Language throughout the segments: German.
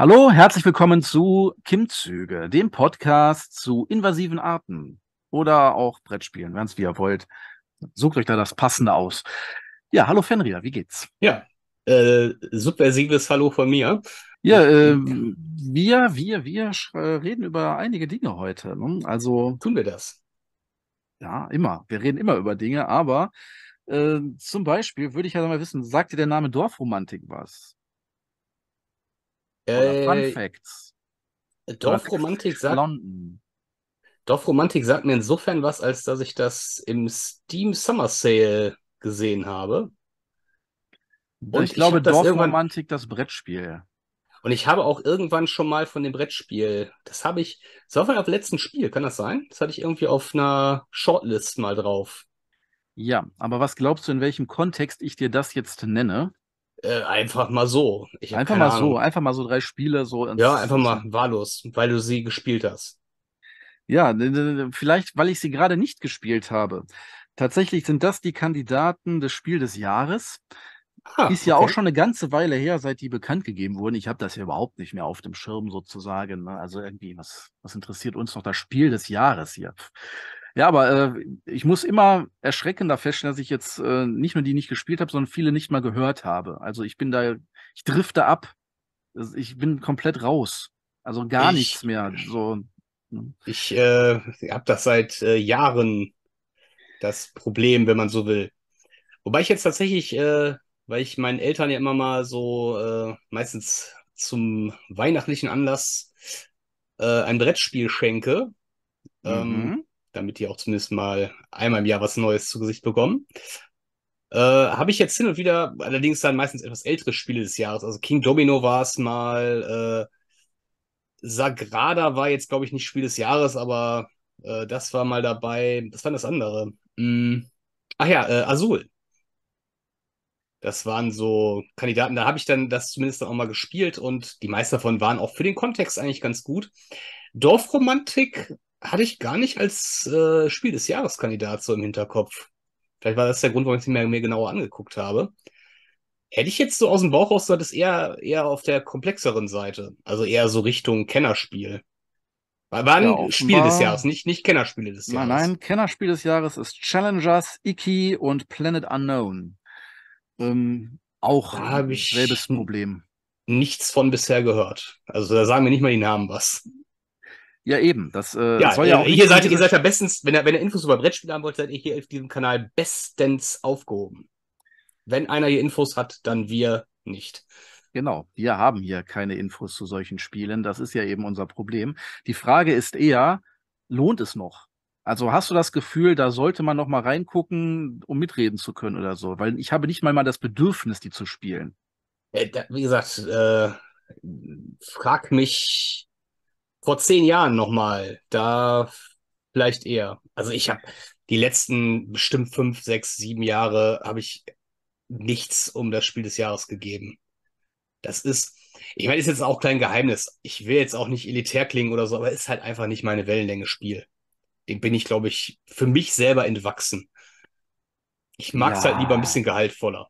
Hallo, herzlich willkommen zu Kimzüge, dem Podcast zu invasiven Arten oder auch Brettspielen, ganz wie ihr wollt. Sucht euch da das Passende aus. Ja, hallo Fenrir, wie geht's? Ja, äh, subversives Hallo von mir. Ja, äh, wir, wir, wir äh, reden über einige Dinge heute. Ne? Also tun wir das. Ja, immer. Wir reden immer über Dinge, aber äh, zum Beispiel würde ich ja mal wissen, sagt dir der Name Dorfromantik was? Äh, Fun Facts. Äh, Dorfromantik sagt. London. Dorfromantik sagt mir insofern was, als dass ich das im Steam Summer Sale gesehen habe. Und ich, ich glaube, Dorfromantik, das, das Brettspiel. Und ich habe auch irgendwann schon mal von dem Brettspiel, das habe ich, das war auf meinem letzten Spiel, kann das sein? Das hatte ich irgendwie auf einer Shortlist mal drauf. Ja, aber was glaubst du, in welchem Kontext ich dir das jetzt nenne? Äh, einfach mal so. Ich einfach mal Ahnung. so, einfach mal so drei Spiele so. ja, einfach mal wahllos, weil du sie gespielt hast. Ja, ne, ne, ne, vielleicht, weil ich sie gerade nicht gespielt habe. Tatsächlich sind das die Kandidaten des Spiel des Jahres. Ah, ist ja okay. auch schon eine ganze Weile her, seit die bekannt gegeben wurden. Ich habe das ja überhaupt nicht mehr auf dem Schirm sozusagen. Also irgendwie, was, was interessiert uns noch das Spiel des Jahres hier? Ja, aber äh, ich muss immer erschreckender feststellen, dass ich jetzt äh, nicht nur die nicht gespielt habe, sondern viele nicht mal gehört habe. Also ich bin da, ich drifte ab. Also, ich bin komplett raus. Also gar ich, nichts mehr. So. Ne? Ich äh, habe das seit äh, Jahren das Problem, wenn man so will. Wobei ich jetzt tatsächlich, äh, weil ich meinen Eltern ja immer mal so äh, meistens zum weihnachtlichen Anlass äh, ein Brettspiel schenke. Ähm, mhm. Ähm, damit die auch zumindest mal einmal im Jahr was Neues zu Gesicht bekommen. Äh, Habe ich jetzt hin und wieder, allerdings dann meistens etwas ältere Spiele des Jahres. Also King Domino war es mal, äh, Sagrada war jetzt, glaube ich, nicht Spiel des Jahres, aber äh, das war mal dabei. Das war das andere? Mhm. Ach ja, äh, Azul. Das waren so Kandidaten, da habe ich dann das zumindest auch mal gespielt und die meisten davon waren auch für den Kontext eigentlich ganz gut. Dorfromantik hatte ich gar nicht als äh, Spiel des Jahreskandidat so im Hinterkopf. Vielleicht war das der Grund, warum ich es mir, mir genauer angeguckt habe. Hätte ich jetzt so aus dem Bauch raus, so das eher, eher auf der komplexeren Seite. Also eher so Richtung Kennerspiel. War, war ein ja, Spiel des Jahres, nicht, nicht Kennerspiele des Jahres. Nein, nein, Kennerspiel des Jahres ist Challengers, Iki und Planet Unknown. Ähm, auch habe ich selbes Problem. Nichts von bisher gehört. Also da sagen mir nicht mal die Namen was. Ja, eben. Das äh, ja, soll ja, ja äh, auch hier seid, ihr seid ja bestens, wenn ihr, wenn ihr Infos über Brettspiele haben wollt, seid ihr hier auf diesem Kanal bestens aufgehoben. Wenn einer hier Infos hat, dann wir nicht. Genau, wir haben hier keine Infos zu solchen Spielen. Das ist ja eben unser Problem. Die Frage ist eher, lohnt es noch? Also hast du das Gefühl, da sollte man noch mal reingucken, um mitreden zu können oder so? Weil ich habe nicht mal mal das Bedürfnis, die zu spielen. Äh, wie gesagt, äh, frag mich vor zehn Jahren nochmal, da vielleicht eher. Also ich habe die letzten bestimmt fünf, sechs, sieben Jahre habe ich nichts um das Spiel des Jahres gegeben. Das ist, ich meine, ist jetzt auch kein Geheimnis. Ich will jetzt auch nicht elitär klingen oder so, aber ist halt einfach nicht meine Wellenlänge Spiel. Dem bin ich, glaube ich, für mich selber entwachsen. Ich mag es ja. halt lieber ein bisschen gehaltvoller.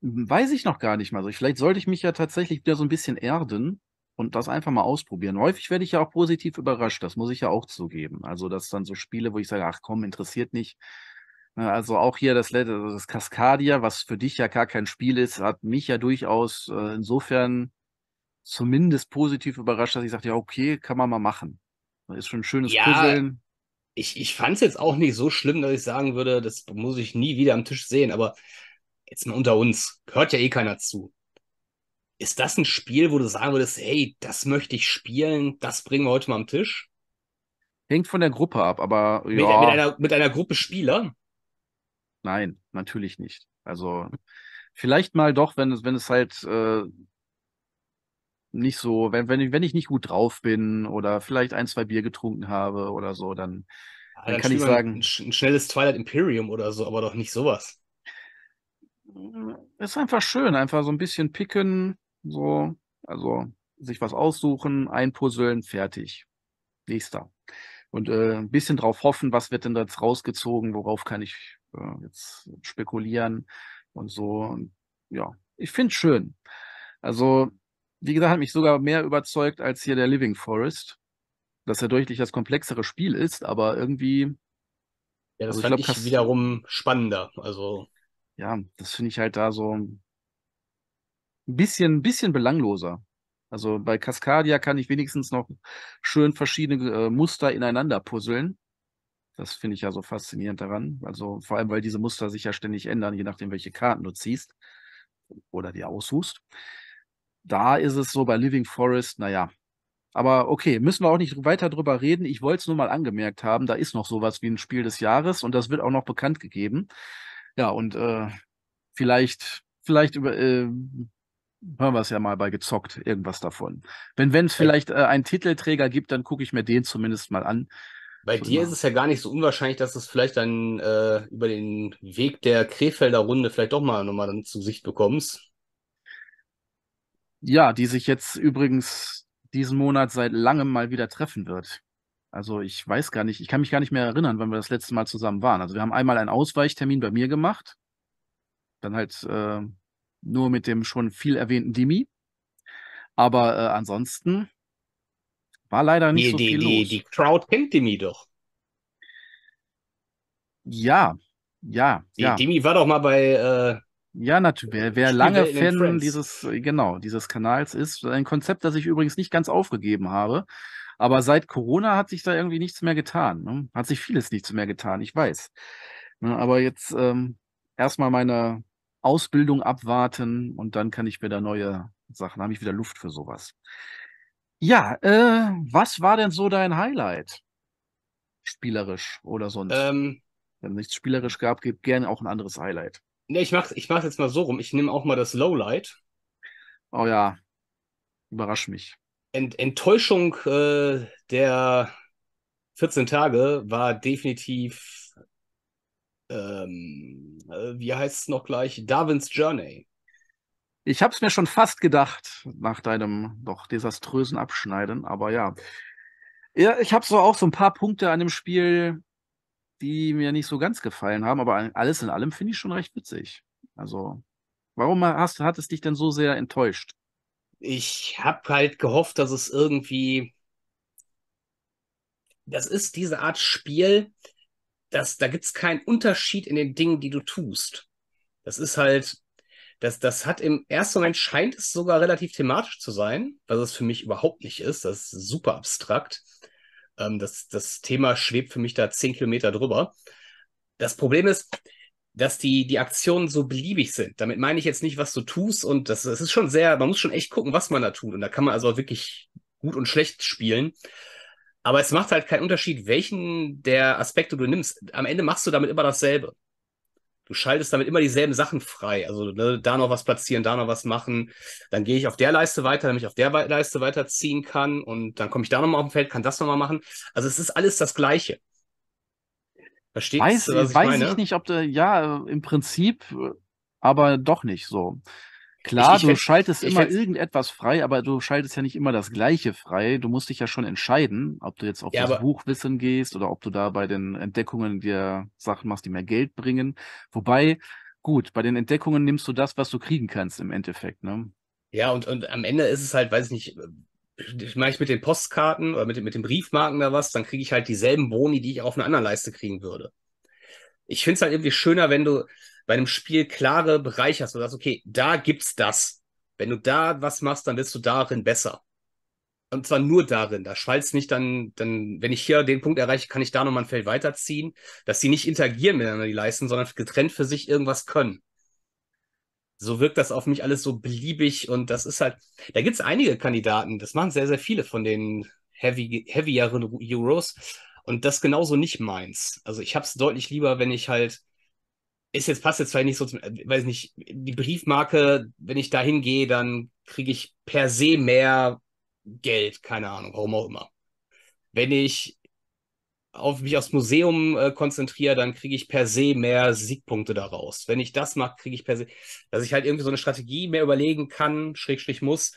Weiß ich noch gar nicht mal so. Vielleicht sollte ich mich ja tatsächlich wieder so ein bisschen erden und das einfach mal ausprobieren. Häufig werde ich ja auch positiv überrascht, das muss ich ja auch zugeben. Also, das dann so Spiele, wo ich sage, ach komm, interessiert nicht. Ne, also auch hier das, also das Cascadia, was für dich ja gar kein Spiel ist, hat mich ja durchaus äh, insofern zumindest positiv überrascht, dass ich sagte, ja, okay, kann man mal machen. Ne, ist schon ein schönes ja, Puzzeln. Ich, ich fand es jetzt auch nicht so schlimm, dass ich sagen würde, das muss ich nie wieder am Tisch sehen, aber jetzt mal unter uns, hört ja eh keiner zu. Ist das ein Spiel, wo du sagen würdest, hey, das möchte ich spielen, das bringen wir heute mal am Tisch? Hängt von der Gruppe ab, aber ja. Mit, mit, einer, mit einer Gruppe Spieler? Nein, natürlich nicht. Also vielleicht mal doch, wenn es, wenn es halt äh, nicht so, wenn, wenn, ich, wenn ich nicht gut drauf bin oder vielleicht ein, zwei Bier getrunken habe oder so, dann, ja, dann kann ich sagen. Ein, ein, schnelles Twilight Imperium oder so, aber doch nicht sowas. Ist einfach schön, einfach so ein bisschen picken, so, also sich was aussuchen, einpuzzeln, fertig. Nächster. Und äh, ein bisschen drauf hoffen, was wird denn jetzt rausgezogen, worauf kann ich äh, jetzt spekulieren und so. Und, ja, ich finde es schön. Also, wie gesagt, hat mich sogar mehr überzeugt als hier der Living Forest, dass er deutlich das komplexere Spiel ist, aber irgendwie. Ja, das also fand ich, glaub, ich wiederum spannender. Also. Ja, das finde ich halt da so ein bisschen, bisschen belangloser. Also bei Cascadia kann ich wenigstens noch schön verschiedene äh, Muster ineinander puzzeln. Das finde ich ja so faszinierend daran. Also vor allem, weil diese Muster sich ja ständig ändern, je nachdem, welche Karten du ziehst oder dir aussuchst. Da ist es so bei Living Forest, naja. Aber okay, müssen wir auch nicht weiter drüber reden. Ich wollte es nur mal angemerkt haben, da ist noch sowas wie ein Spiel des Jahres und das wird auch noch bekannt gegeben. Ja, und äh, vielleicht, vielleicht über, äh, hören wir es ja mal bei gezockt, irgendwas davon. Wenn es vielleicht äh, einen Titelträger gibt, dann gucke ich mir den zumindest mal an. Bei so dir mal. ist es ja gar nicht so unwahrscheinlich, dass es vielleicht dann äh, über den Weg der Krefelder Runde vielleicht doch mal nochmal dann zu Sicht bekommst. Ja, die sich jetzt übrigens diesen Monat seit langem mal wieder treffen wird. Also ich weiß gar nicht, ich kann mich gar nicht mehr erinnern, wann wir das letzte Mal zusammen waren. Also wir haben einmal einen Ausweichtermin bei mir gemacht, dann halt äh, nur mit dem schon viel erwähnten Dimi. Aber äh, ansonsten war leider nicht die, so die, viel die, los. Die Crowd kennt Dimi doch. Ja, ja, die, ja. Demi war doch mal bei. Äh, ja, natürlich. Wer, wer lange Fan dieses, äh, genau, dieses Kanals ist, ein Konzept, das ich übrigens nicht ganz aufgegeben habe. Aber seit Corona hat sich da irgendwie nichts mehr getan. Ne? Hat sich vieles nichts mehr getan, ich weiß. Ne, aber jetzt ähm, erstmal meine, Ausbildung abwarten und dann kann ich mir da neue Sachen, habe ich wieder Luft für sowas. Ja, äh, was war denn so dein Highlight? Spielerisch oder sonst? Ähm, Wenn es nichts spielerisch gab, gibt gerne auch ein anderes Highlight. Ne, ich mach's, ich jetzt mal so rum. Ich nehme auch mal das Lowlight. Oh ja, überrasch mich. Ent Enttäuschung äh, der 14 Tage war definitiv ähm, äh, wie heißt es noch gleich? Darwin's Journey. Ich habe es mir schon fast gedacht, nach deinem doch desaströsen Abschneiden, aber ja. Ja, ich habe so auch so ein paar Punkte an dem Spiel, die mir nicht so ganz gefallen haben, aber alles in allem finde ich schon recht witzig. Also, warum hast, hat es dich denn so sehr enttäuscht? Ich habe halt gehofft, dass es irgendwie. Das ist diese Art Spiel, das, da es keinen Unterschied in den Dingen, die du tust. Das ist halt, das, das hat im ersten Moment scheint es sogar relativ thematisch zu sein, was es für mich überhaupt nicht ist. Das ist super abstrakt. Ähm, das, das Thema schwebt für mich da zehn Kilometer drüber. Das Problem ist, dass die, die Aktionen so beliebig sind. Damit meine ich jetzt nicht, was du tust und das, das ist schon sehr, man muss schon echt gucken, was man da tut. Und da kann man also wirklich gut und schlecht spielen. Aber es macht halt keinen Unterschied, welchen der Aspekte du nimmst. Am Ende machst du damit immer dasselbe. Du schaltest damit immer dieselben Sachen frei. Also ne, da noch was platzieren, da noch was machen. Dann gehe ich auf der Leiste weiter, damit ich auf der Leiste weiterziehen kann. Und dann komme ich da nochmal auf dem Feld, kann das nochmal machen. Also es ist alles das Gleiche. Verstehst weiß, du, was ich weiß meine? Weiß ich nicht, ob du, ja, im Prinzip, aber doch nicht so. Klar, ich, ich, du schaltest ich, immer irgendetwas frei, aber du schaltest ja nicht immer das Gleiche frei. Du musst dich ja schon entscheiden, ob du jetzt auf ja, das aber, Buchwissen gehst oder ob du da bei den Entdeckungen dir Sachen machst, die mehr Geld bringen. Wobei, gut, bei den Entdeckungen nimmst du das, was du kriegen kannst im Endeffekt, ne? Ja, und, und am Ende ist es halt, weiß ich nicht, äh, mache ich mit den Postkarten oder mit, mit den Briefmarken da was, dann kriege ich halt dieselben Boni, die ich auf einer anderen Leiste kriegen würde. Ich finde es halt irgendwie schöner, wenn du, bei einem Spiel klare Bereiche hast, wo du sagst, okay, da gibt's das. Wenn du da was machst, dann wirst du darin besser. Und zwar nur darin. Da schwalzt nicht dann, dann, wenn ich hier den Punkt erreiche, kann ich da nochmal ein Feld weiterziehen, dass sie nicht interagieren miteinander, die Leisten, sondern getrennt für sich irgendwas können. So wirkt das auf mich alles so beliebig und das ist halt, da gibt's einige Kandidaten, das machen sehr, sehr viele von den heavy, heavieren Euros und das genauso nicht meins. Also ich hab's deutlich lieber, wenn ich halt ist jetzt, passt jetzt vielleicht nicht so zum, äh, weiß nicht, die Briefmarke, wenn ich da hingehe, dann kriege ich per se mehr Geld, keine Ahnung, warum auch immer. Wenn ich auf mich aufs Museum äh, konzentriere, dann kriege ich per se mehr Siegpunkte daraus. Wenn ich das mache, kriege ich per se, dass ich halt irgendwie so eine Strategie mehr überlegen kann, Schrägstrich muss,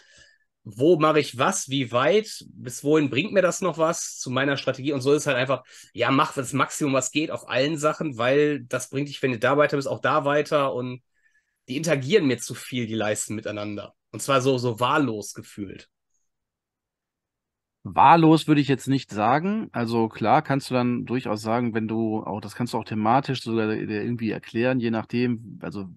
wo mache ich was, wie weit, bis wohin bringt mir das noch was zu meiner Strategie und so ist halt einfach, ja, mach das Maximum, was geht auf allen Sachen, weil das bringt dich, wenn du da weiter bist, auch da weiter und die interagieren mir zu viel, die Leisten miteinander. Und zwar so, so wahllos gefühlt. Wahllos würde ich jetzt nicht sagen. Also klar kannst du dann durchaus sagen, wenn du auch, das kannst du auch thematisch sogar irgendwie erklären, je nachdem, also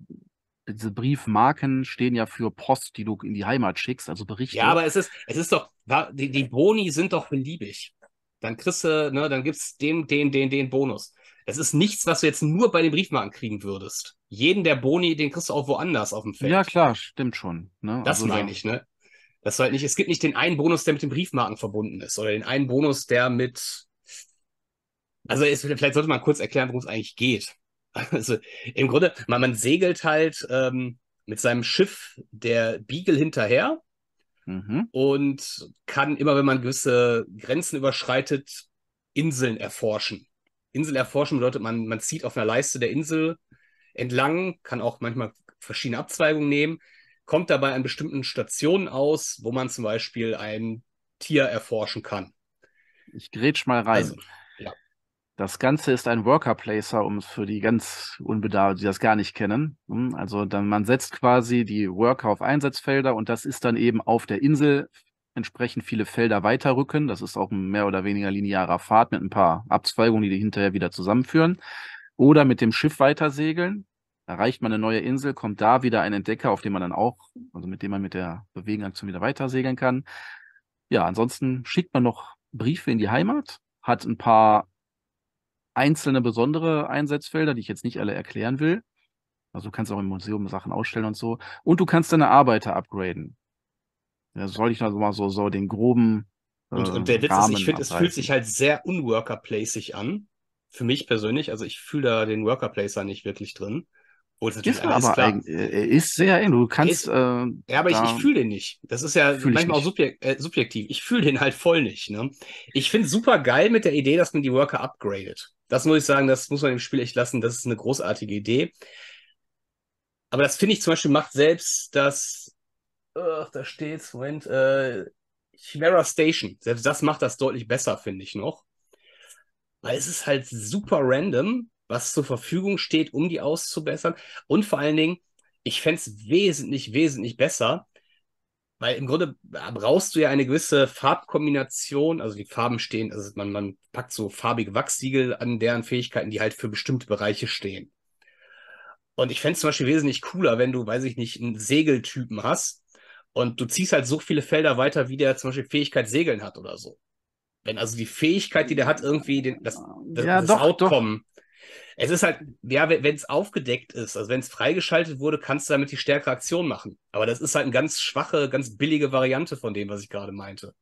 diese Briefmarken stehen ja für Post, die du in die Heimat schickst, also Berichte. Ja, aber es ist, es ist doch, die, die Boni sind doch beliebig. Dann kriegst du, ne, dann gibt's den, den, den, den Bonus. Es ist nichts, was du jetzt nur bei den Briefmarken kriegen würdest. Jeden der Boni, den kriegst du auch woanders auf dem Feld. Ja, klar, stimmt schon. Ne? Das also, meine ich, ne? Das halt nicht, es gibt nicht den einen Bonus, der mit den Briefmarken verbunden ist, oder den einen Bonus, der mit. Also es, vielleicht sollte man kurz erklären, worum es eigentlich geht. Also im Grunde, man, man segelt halt ähm, mit seinem Schiff der Beagle hinterher mhm. und kann immer, wenn man gewisse Grenzen überschreitet, Inseln erforschen. Insel erforschen bedeutet, man, man zieht auf einer Leiste der Insel entlang, kann auch manchmal verschiedene Abzweigungen nehmen, kommt dabei an bestimmten Stationen aus, wo man zum Beispiel ein Tier erforschen kann. Ich grätsch mal rein. Also, das Ganze ist ein Worker-Placer, um es für die ganz Unbedarften, die das gar nicht kennen. Hm? Also dann, man setzt quasi die Worker auf Einsatzfelder und das ist dann eben auf der Insel entsprechend viele Felder weiterrücken. Das ist auch ein mehr oder weniger linearer Pfad mit ein paar Abzweigungen, die die hinterher wieder zusammenführen. Oder mit dem Schiff weitersegeln. Erreicht man eine neue Insel, kommt da wieder ein Entdecker, auf dem man dann auch, also mit dem man mit der Bewegenaktion wieder weitersegeln kann. Ja, ansonsten schickt man noch Briefe in die Heimat, hat ein paar einzelne besondere Einsatzfelder, die ich jetzt nicht alle erklären will. Also du kannst auch im Museum Sachen ausstellen und so. Und du kannst deine Arbeiter upgraden. Da soll ich also mal so, so den groben. Äh, und, der Witz Rahmen ist, ich finde, es fühlt sich halt sehr unworker unworkerplacig an. Für mich persönlich. Also ich fühle da den Worker-Placer nicht wirklich drin. Oh, ist, ist aber klar. Ein, äh, äh, ist sehr eng. Du kannst. Ist, äh, ja, aber ich, ich fühle den nicht. Das ist ja manchmal auch subjekt, äh, subjektiv. Ich fühle den halt voll nicht. Ne? Ich finde super geil mit der Idee, dass man die Worker upgradet das muss ich sagen, das muss man im Spiel echt lassen. Das ist eine großartige Idee. Aber das finde ich zum Beispiel macht selbst das, oh, da steht's, Moment, äh, Chimera Station. Selbst das macht das deutlich besser, finde ich noch. Weil es ist halt super random, was zur Verfügung steht, um die auszubessern. Und vor allen Dingen, ich fände es wesentlich, wesentlich besser, weil im Grunde äh, brauchst du ja eine gewisse Farbkombination, also die Farben stehen, also man, man packt so farbige Wachsiegel an deren Fähigkeiten, die halt für bestimmte Bereiche stehen. Und ich fände es zum Beispiel wesentlich cooler, wenn du, weiß ich nicht, einen Segeltypen hast und du ziehst halt so viele Felder weiter, wie der zum Beispiel Fähigkeit Segeln hat oder so. Wenn also die Fähigkeit, die der hat, irgendwie den, das, das, ja, das doch, Outcome. Es ist halt, ja, wenn es aufgedeckt ist, also wenn es freigeschaltet wurde, kannst du damit die stärkere Aktion machen. Aber das ist halt eine ganz schwache, ganz billige Variante von dem, was ich gerade meinte.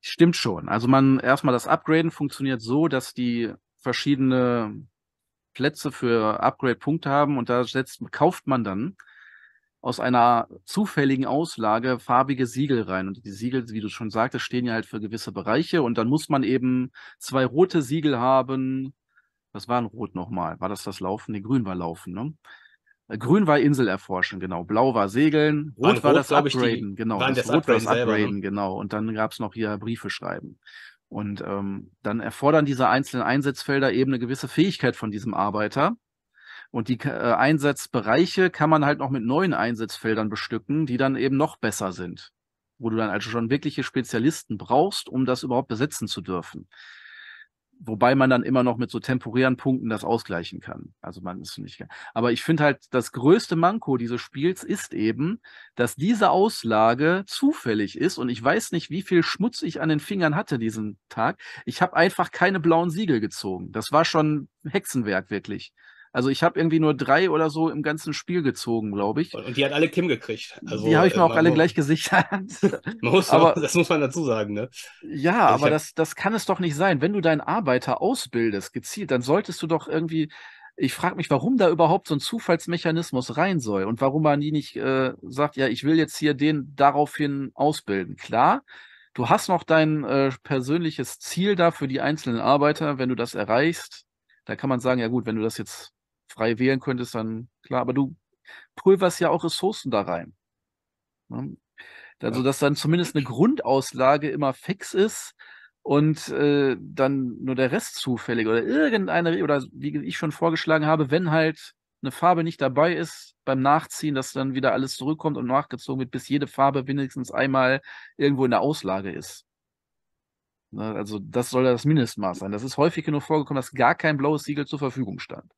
Stimmt schon. Also man erstmal das Upgraden funktioniert so, dass die verschiedene Plätze für Upgrade-Punkte haben und da setzt, kauft man dann aus einer zufälligen Auslage farbige Siegel rein. Und die Siegel, wie du schon sagtest, stehen ja halt für gewisse Bereiche und dann muss man eben zwei rote Siegel haben, was war ein Rot nochmal? War das das Laufen? Nee, Grün war Laufen, ne? Äh, grün war Insel erforschen, genau. Blau war Segeln. Rot war Rot, das Upgraden, die, genau. Das, das, Rot war das Upgraden, selber, ne? genau. Und dann gab es noch hier Briefe schreiben. Und ähm, dann erfordern diese einzelnen Einsatzfelder eben eine gewisse Fähigkeit von diesem Arbeiter. Und die äh, Einsatzbereiche kann man halt noch mit neuen Einsatzfeldern bestücken, die dann eben noch besser sind. Wo du dann also schon wirkliche Spezialisten brauchst, um das überhaupt besetzen zu dürfen wobei man dann immer noch mit so temporären Punkten das ausgleichen kann. Also man ist nicht. Aber ich finde halt, das größte Manko dieses Spiels ist eben, dass diese Auslage zufällig ist und ich weiß nicht, wie viel Schmutz ich an den Fingern hatte diesen Tag. Ich habe einfach keine blauen Siegel gezogen. Das war schon Hexenwerk wirklich. Also ich habe irgendwie nur drei oder so im ganzen Spiel gezogen, glaube ich. Und die hat alle Kim gekriegt. Also, die habe ich mir äh, auch alle gleich gesichert. muss aber, auch, das muss man dazu sagen, ne? Ja, also aber hab... das, das kann es doch nicht sein. Wenn du deinen Arbeiter ausbildest, gezielt, dann solltest du doch irgendwie. Ich frage mich, warum da überhaupt so ein Zufallsmechanismus rein soll und warum man die nicht äh, sagt, ja, ich will jetzt hier den daraufhin ausbilden. Klar, du hast noch dein äh, persönliches Ziel da für die einzelnen Arbeiter, wenn du das erreichst. Da kann man sagen, ja gut, wenn du das jetzt frei wählen könntest, dann klar, aber du pulverst ja auch Ressourcen da rein. Ne? Also, dass dann zumindest eine Grundauslage immer fix ist und äh, dann nur der Rest zufällig oder irgendeine, oder wie ich schon vorgeschlagen habe, wenn halt eine Farbe nicht dabei ist beim Nachziehen, dass dann wieder alles zurückkommt und nachgezogen wird, bis jede Farbe wenigstens einmal irgendwo in der Auslage ist. Ne, also das soll das Mindestmaß sein. Das ist häufig genug vorgekommen, dass gar kein blaues Siegel zur Verfügung stand.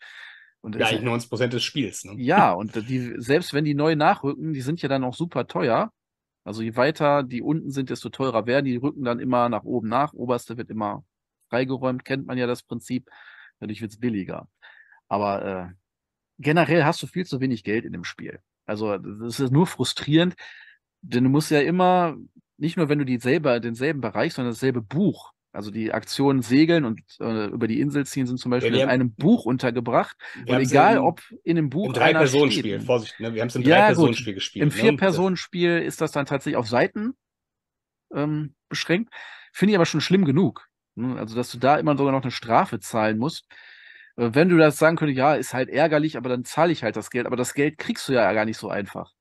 Und ja, eigentlich 90 Prozent des Spiels. Ne? Ja, und die, selbst wenn die neu nachrücken, die sind ja dann auch super teuer. Also je weiter die unten sind, desto teurer werden. Die rücken dann immer nach oben nach. Oberste wird immer freigeräumt, kennt man ja das Prinzip. Dadurch wird es billiger. Aber äh, generell hast du viel zu wenig Geld in dem Spiel. Also das ist nur frustrierend, denn du musst ja immer, nicht nur wenn du dieselbe, denselben Bereich, sondern dasselbe Buch also die Aktionen Segeln und äh, über die Insel ziehen sind zum Beispiel ja, in einem Buch untergebracht. Und egal, in, ob in dem Buch. Im Drei-Personen-Spiel, Vorsicht, ne? wir haben es im Drei-Personen-Spiel gespielt. Im ne? Vier-Personen-Spiel ist das dann tatsächlich auf Seiten ähm, beschränkt. Finde ich aber schon schlimm genug. Ne? Also, dass du da immer sogar noch eine Strafe zahlen musst. Äh, wenn du das sagen könntest, ja, ist halt ärgerlich, aber dann zahle ich halt das Geld. Aber das Geld kriegst du ja gar nicht so einfach.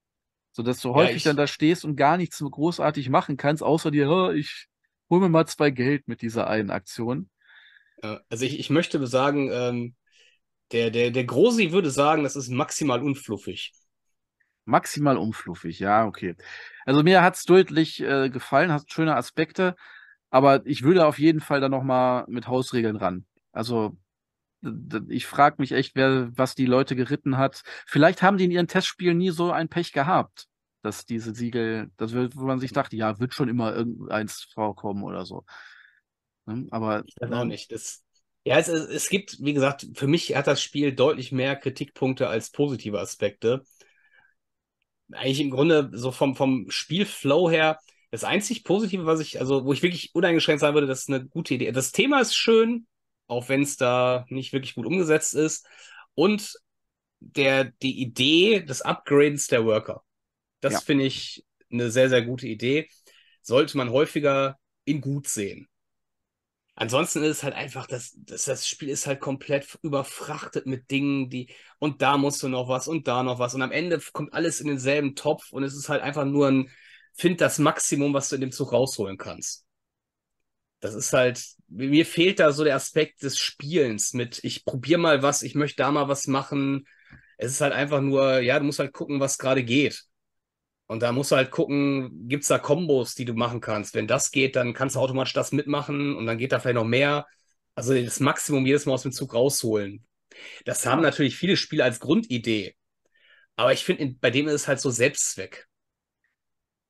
So dass du häufig ja, dann da stehst und gar nichts großartig machen kannst, außer dir, ich hol mir mal zwei Geld mit dieser einen Aktion. Äh, also ich, ich möchte sagen, ähm, der, der, der Grosi würde sagen, das ist maximal unfluffig. Maximal unfluffig, ja, okay. Also mir hat es deutlich äh, gefallen, hat schöne Aspekte, aber ich würde auf jeden Fall da nochmal mit Hausregeln ran. Also ich frage mich echt, wer, was die Leute geritten hat. Vielleicht haben die in ihren Testspielen nie so ein Pech gehabt dass diese Siegel, das wird, wo man sich mhm. dachte, ja, wird schon immer irgendeins vorkommen oder so. Ne? Aber. Ich weiß auch nicht. Das, ja, es, es gibt, wie gesagt, für mich hat das Spiel deutlich mehr Kritikpunkte als positive Aspekte. Eigentlich im Grunde so vom, vom Spielflow her, das einzig Positive, was ich, also wo ich wirklich uneingeschränkt sein würde, das ist eine gute Idee. Das Thema ist schön, auch wenn es da nicht wirklich gut umgesetzt ist. Und der, die Idee des Upgrades der Worker. Das ja. finde ich eine sehr, sehr gute Idee. Sollte man häufiger in gut sehen. Ansonsten ist es halt einfach, das, das, das Spiel ist halt komplett überfrachtet mit Dingen, die und da musst du noch was und da noch was und am Ende kommt alles in denselben Topf und es ist halt einfach nur ein, find das Maximum, was du in dem Zug rausholen kannst. Das ist halt, mir fehlt da so der Aspekt des Spielens mit, ich probiere mal was, ich möchte da mal was machen. Es ist halt einfach nur, ja, du musst halt gucken, was gerade geht. Und da musst du halt gucken, gibt es da Kombos, die du machen kannst. Wenn das geht, dann kannst du automatisch das mitmachen und dann geht da vielleicht noch mehr. Also das Maximum jedes Mal aus dem Zug rausholen. Das haben natürlich viele Spiele als Grundidee. Aber ich finde, bei dem ist es halt so Selbstzweck.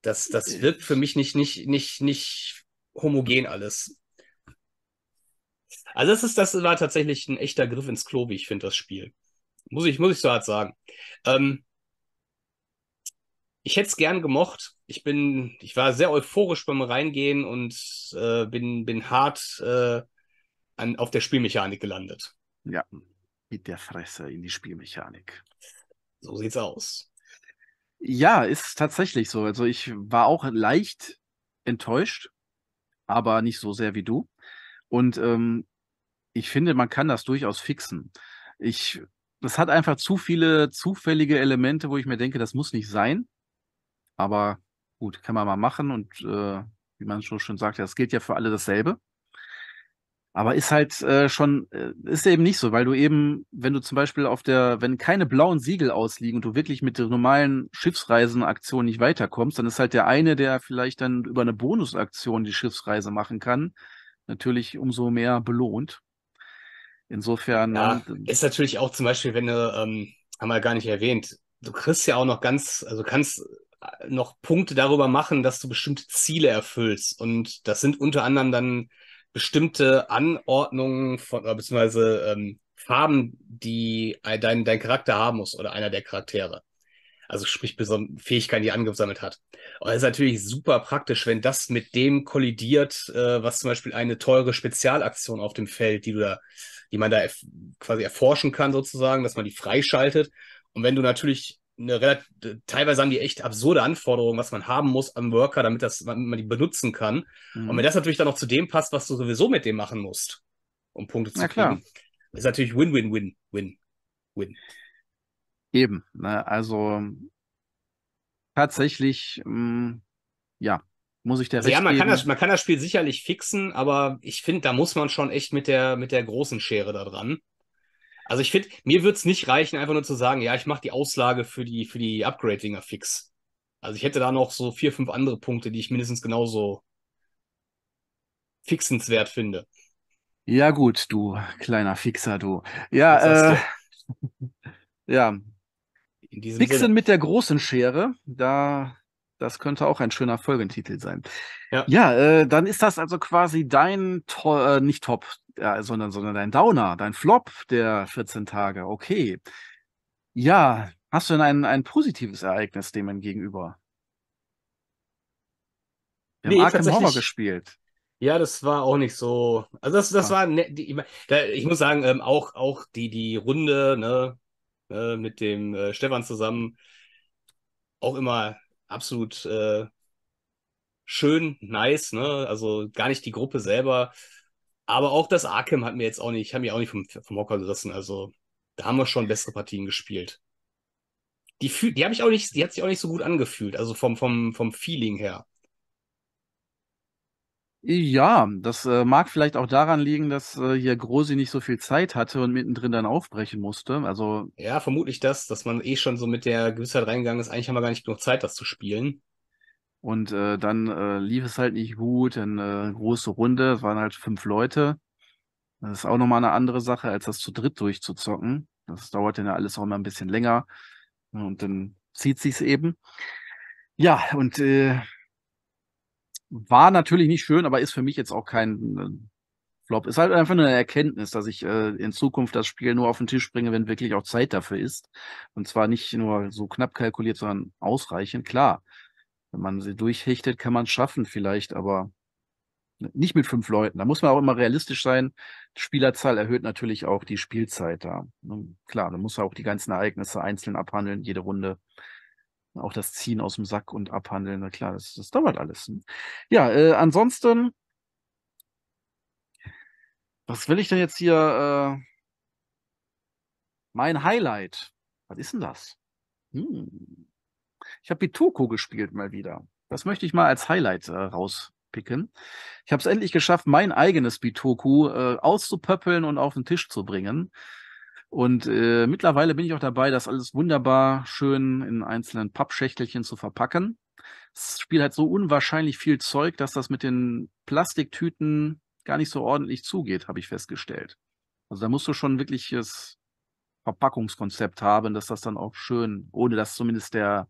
Das, das äh, wirkt für mich nicht, nicht, nicht, nicht homogen alles. Also das, ist, das war tatsächlich ein echter Griff ins Klo, wie ich finde, das Spiel. Muss ich, muss ich so hart sagen. Ähm, ich hätte es gern gemocht. Ich bin, ich war sehr euphorisch beim Reingehen und äh, bin, bin hart äh, an, auf der Spielmechanik gelandet. Ja, mit der Fresse in die Spielmechanik. So sieht's aus. Ja, ist tatsächlich so. Also ich war auch leicht enttäuscht, aber nicht so sehr wie du. Und ähm, ich finde, man kann das durchaus fixen. Ich, das hat einfach zu viele zufällige Elemente, wo ich mir denke, das muss nicht sein. Aber gut, kann man mal machen und äh, wie man schon schon sagt, das gilt ja für alle dasselbe. Aber ist halt äh, schon, äh, ist eben nicht so, weil du eben, wenn du zum Beispiel auf der, wenn keine blauen Siegel ausliegen und du wirklich mit der normalen Schiffsreisenaktion nicht weiterkommst, dann ist halt der eine, der vielleicht dann über eine Bonusaktion die Schiffsreise machen kann, natürlich umso mehr belohnt. Insofern. Ja, äh, ist natürlich auch zum Beispiel, wenn du, ähm, haben wir gar nicht erwähnt, du kriegst ja auch noch ganz, also kannst noch Punkte darüber machen, dass du bestimmte Ziele erfüllst. Und das sind unter anderem dann bestimmte Anordnungen von, oder äh, beziehungsweise ähm, Farben, die dein, dein Charakter haben muss oder einer der Charaktere. Also sprich Fähigkeiten, die er angesammelt hat. Und das ist natürlich super praktisch, wenn das mit dem kollidiert, äh, was zum Beispiel eine teure Spezialaktion auf dem Feld, die du da, die man da erf quasi erforschen kann, sozusagen, dass man die freischaltet. Und wenn du natürlich eine relativ, teilweise haben die echt absurde Anforderungen, was man haben muss am Worker, damit das, man, man die benutzen kann. Mhm. Und wenn das natürlich dann auch zu dem passt, was du sowieso mit dem machen musst, um Punkte zu Na, kriegen, klar. ist natürlich Win-Win-Win-Win-Win. Eben, ne? also tatsächlich, mh, mm, ja, muss ich der also Ja, man kann, das, man kann das Spiel sicherlich fixen, aber ich finde, da muss man schon echt mit der, mit der großen Schere da dran. Also ich finde, mir würde es nicht reichen, einfach nur zu sagen, ja, ich mache die Auslage für die, für die Upgrade-Dinger fix. Also ich hätte da noch so vier, fünf andere Punkte, die ich mindestens genauso fixenswert finde. Ja, gut, du kleiner Fixer, du. Ja, äh, ja. Fixen Sinne. mit der großen Schere, da, das könnte auch ein schöner Folgentitel sein. Ja, ja äh, dann ist das also quasi dein, to äh, nicht top, ja, äh, sondern, sondern dein Downer, dein Flop der 14 Tage. Okay. Ja, hast du denn ein, ein positives Ereignis dem gegenüber? Wir nee, haben Arkham Horror gespielt. Ja, das war auch nicht so. Also das, das ja. Ah. war ne, die, ich muss sagen, ähm, auch, auch die, die Runde, ne, äh, mit dem äh, Stefan zusammen, auch immer absolut äh, schön, nice, ne? Also gar nicht die Gruppe selber, aber auch das Arkham hat mir jetzt auch nicht, haben mir auch nicht vom, vom Hocker gerissen. Also da haben wir schon bessere Partien gespielt. Die, die habe ich auch nicht, die hat sich auch nicht so gut angefühlt, also vom, vom, vom Feeling her. Ja, das äh, mag vielleicht auch daran liegen, dass äh, hier Grosi nicht so viel Zeit hatte und mittendrin dann aufbrechen musste. Also ja, vermutlich das, dass man eh schon so mit der Gewissheit reingegangen ist, eigentlich haben wir gar nicht genug Zeit, das zu spielen. Und äh, dann äh, lief es halt nicht gut, dann äh, große Runde, es waren halt fünf Leute. Das ist auch nochmal eine andere Sache, als das zu dritt durchzuzocken. Das dauert dann ja alles auch immer ein bisschen länger. Und dann zieht sich's eben. Ja, und äh, war natürlich nicht schön, aber ist für mich jetzt auch kein äh, Flop. Ist halt einfach eine Erkenntnis, dass ich äh, in Zukunft das Spiel nur auf den Tisch bringe, wenn wirklich auch Zeit dafür ist. Und zwar nicht nur so knapp kalkuliert, sondern ausreichend. Klar, wenn man sie durchhechtet, kann man es schaffen vielleicht, aber nicht mit fünf Leuten. Da muss man auch immer realistisch sein. Die Spielerzahl erhöht natürlich auch die Spielzeit da. Ne? Klar, man muss auch die ganzen Ereignisse einzeln abhandeln, jede Runde. Auch das Ziehen aus dem Sack und abhandeln. Na klar, das, das dauert alles. Ne? Ja, äh, ansonsten, was will ich denn jetzt hier? Äh, mein Highlight. Was ist denn das? Hm. Ich habe Bitoko gespielt mal wieder. Das möchte ich mal als Highlight äh, rauspicken. Ich habe es endlich geschafft, mein eigenes Bitoku äh, auszupöppeln und auf den Tisch zu bringen. Und äh, mittlerweile bin ich auch dabei, das alles wunderbar schön in einzelnen Pappschächtelchen zu verpacken. Das Spiel hat so unwahrscheinlich viel Zeug, dass das mit den Plastiktüten gar nicht so ordentlich zugeht, habe ich festgestellt. Also da musst du schon wirklich das Verpackungskonzept haben, dass das dann auch schön, ohne dass zumindest der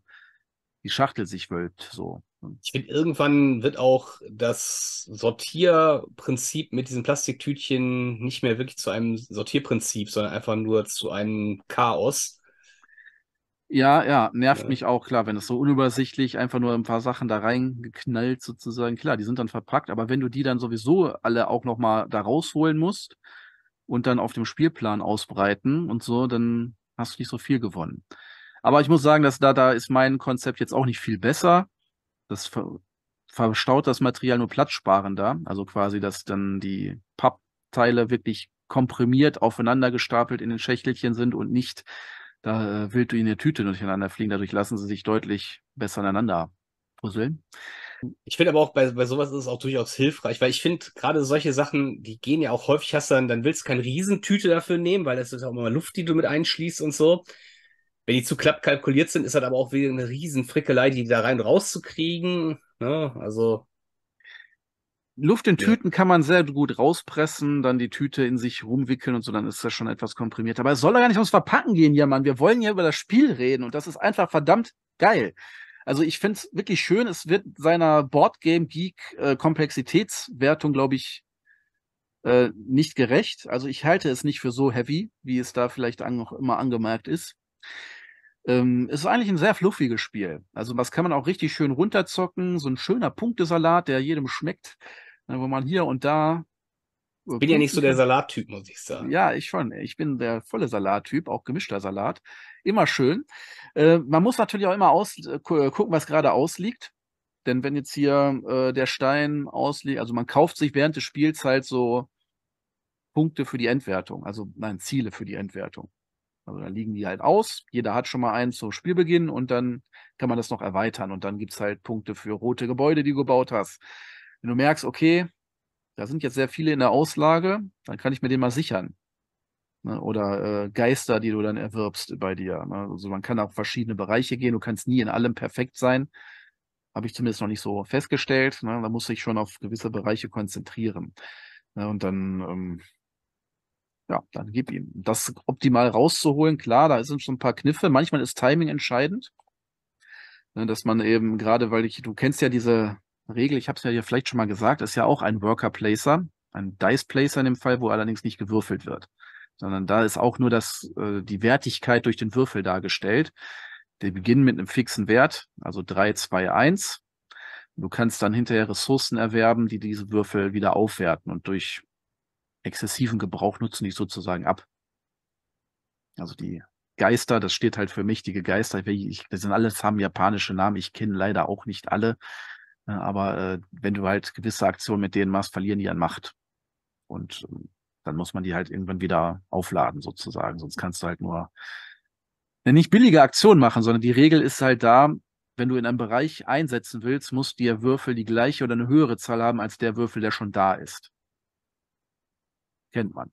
die Schachtel sich wölbt. So. Ich finde, irgendwann wird auch das Sortierprinzip mit diesen Plastiktütchen nicht mehr wirklich zu einem Sortierprinzip, sondern einfach nur zu einem Chaos. Ja, ja, nervt ja. mich auch, klar, wenn es so unübersichtlich einfach nur ein paar Sachen da reingeknallt sozusagen, klar, die sind dann verpackt, aber wenn du die dann sowieso alle auch nochmal da rausholen musst und dann auf dem Spielplan ausbreiten und so, dann hast du nicht so viel gewonnen. Aber ich muss sagen, dass da, da ist mein Konzept jetzt auch nicht viel besser. Das ver verstaut das Material nur platzsparender. Also quasi, dass dann die Pappteile wirklich komprimiert aufeinander gestapelt in den Schächelchen sind und nicht da äh, wild in der Tüte durcheinander fliegen. Dadurch lassen sie sich deutlich besser aneinander puzzeln. Ich finde aber auch, bei, bei sowas ist es auch durchaus hilfreich, weil ich finde, gerade solche Sachen, die gehen ja auch häufig, hast du dann, dann willst du keine Riesentüte dafür nehmen, weil das ist ja auch immer Luft, die du mit einschließt und so wenn die zu knapp kalkuliert sind, ist das aber auch wieder eine riesen Frickelei, die da rein rauszukriegen. Ne? Also. Luft in Tüten ja. kann man sehr gut rauspressen, dann die Tüte in sich rumwickeln und so, dann ist das schon etwas komprimiert. Aber es soll doch gar nicht ums Verpacken gehen, ja, Mann. Wir wollen ja über das Spiel reden und das ist einfach verdammt geil. Also ich finde es wirklich schön. Es wird seiner Boardgame Geek äh, Komplexitätswertung, glaube ich, äh, nicht gerecht. Also ich halte es nicht für so heavy, wie es da vielleicht noch immer angemerkt ist. Ähm, ist eigentlich ein sehr fluffiges Spiel. Also das kann man auch richtig schön runterzocken. So ein schöner Punktesalat, der jedem schmeckt, wo man hier und da. Äh, ich bin ja nicht so der Salattyp, muss ich sagen. Ja, ich schon. Ich bin der volle Salattyp, auch gemischter Salat. Immer schön. Äh, man muss natürlich auch immer aus, äh, äh, gucken, was gerade ausliegt. Denn wenn jetzt hier äh, der Stein ausliegt, also man kauft sich während des Spiels halt so Punkte für die Endwertung, also nein, Ziele für die Endwertung. Also da liegen die halt aus. Jeder hat schon mal einen zum Spielbeginn und dann kann man das noch erweitern. Und dann gibt es halt Punkte für rote Gebäude, die du gebaut hast. Wenn du merkst, okay, da sind jetzt sehr viele in der Auslage, dann kann ich mir den mal sichern. Ne? Oder äh, Geister, die du dann erwirbst bei dir. Ne? Also man kann auf verschiedene Bereiche gehen, du kannst nie in allem perfekt sein. Habe ich zumindest noch nicht so festgestellt. Ne? Da muss ich schon auf gewisse Bereiche konzentrieren. Ne, und dann ähm, ja, dann gib ihm. Das optimal rauszuholen, klar, da sind schon ein paar Kniffe. Manchmal ist Timing entscheidend. Ne, dass man eben, gerade weil ich, du kennst ja diese Regel, ich habe es ja hier vielleicht schon mal gesagt, ist ja auch ein Worker-Placer, ein Dice-Placer in dem Fall, wo allerdings nicht gewürfelt wird. Sondern da ist auch nur das, äh, die Wertigkeit durch den Würfel dargestellt. Die beginnen mit einem fixen Wert, also 3, 2, 1. Du kannst dann hinterher Ressourcen erwerben, die diese Würfel wieder aufwerten. Und durch exzessiven Gebrauch nutzen die sozusagen ab. Also die Geister, das steht halt für mächtige Geister. Ich, ich, das sind alles haben japanische Namen. Ich kenne leider auch nicht alle. Äh, aber äh, wenn du halt gewisse Aktionen mit denen machst, verlieren die an Macht. Und äh, dann muss man die halt irgendwann wieder aufladen sozusagen. Sonst kannst du halt nur eine nicht billige Aktion machen, sondern die Regel ist halt da, wenn du in einem Bereich einsetzen willst, muss der Würfel die gleiche oder eine höhere Zahl haben als der Würfel, der schon da ist kennt man.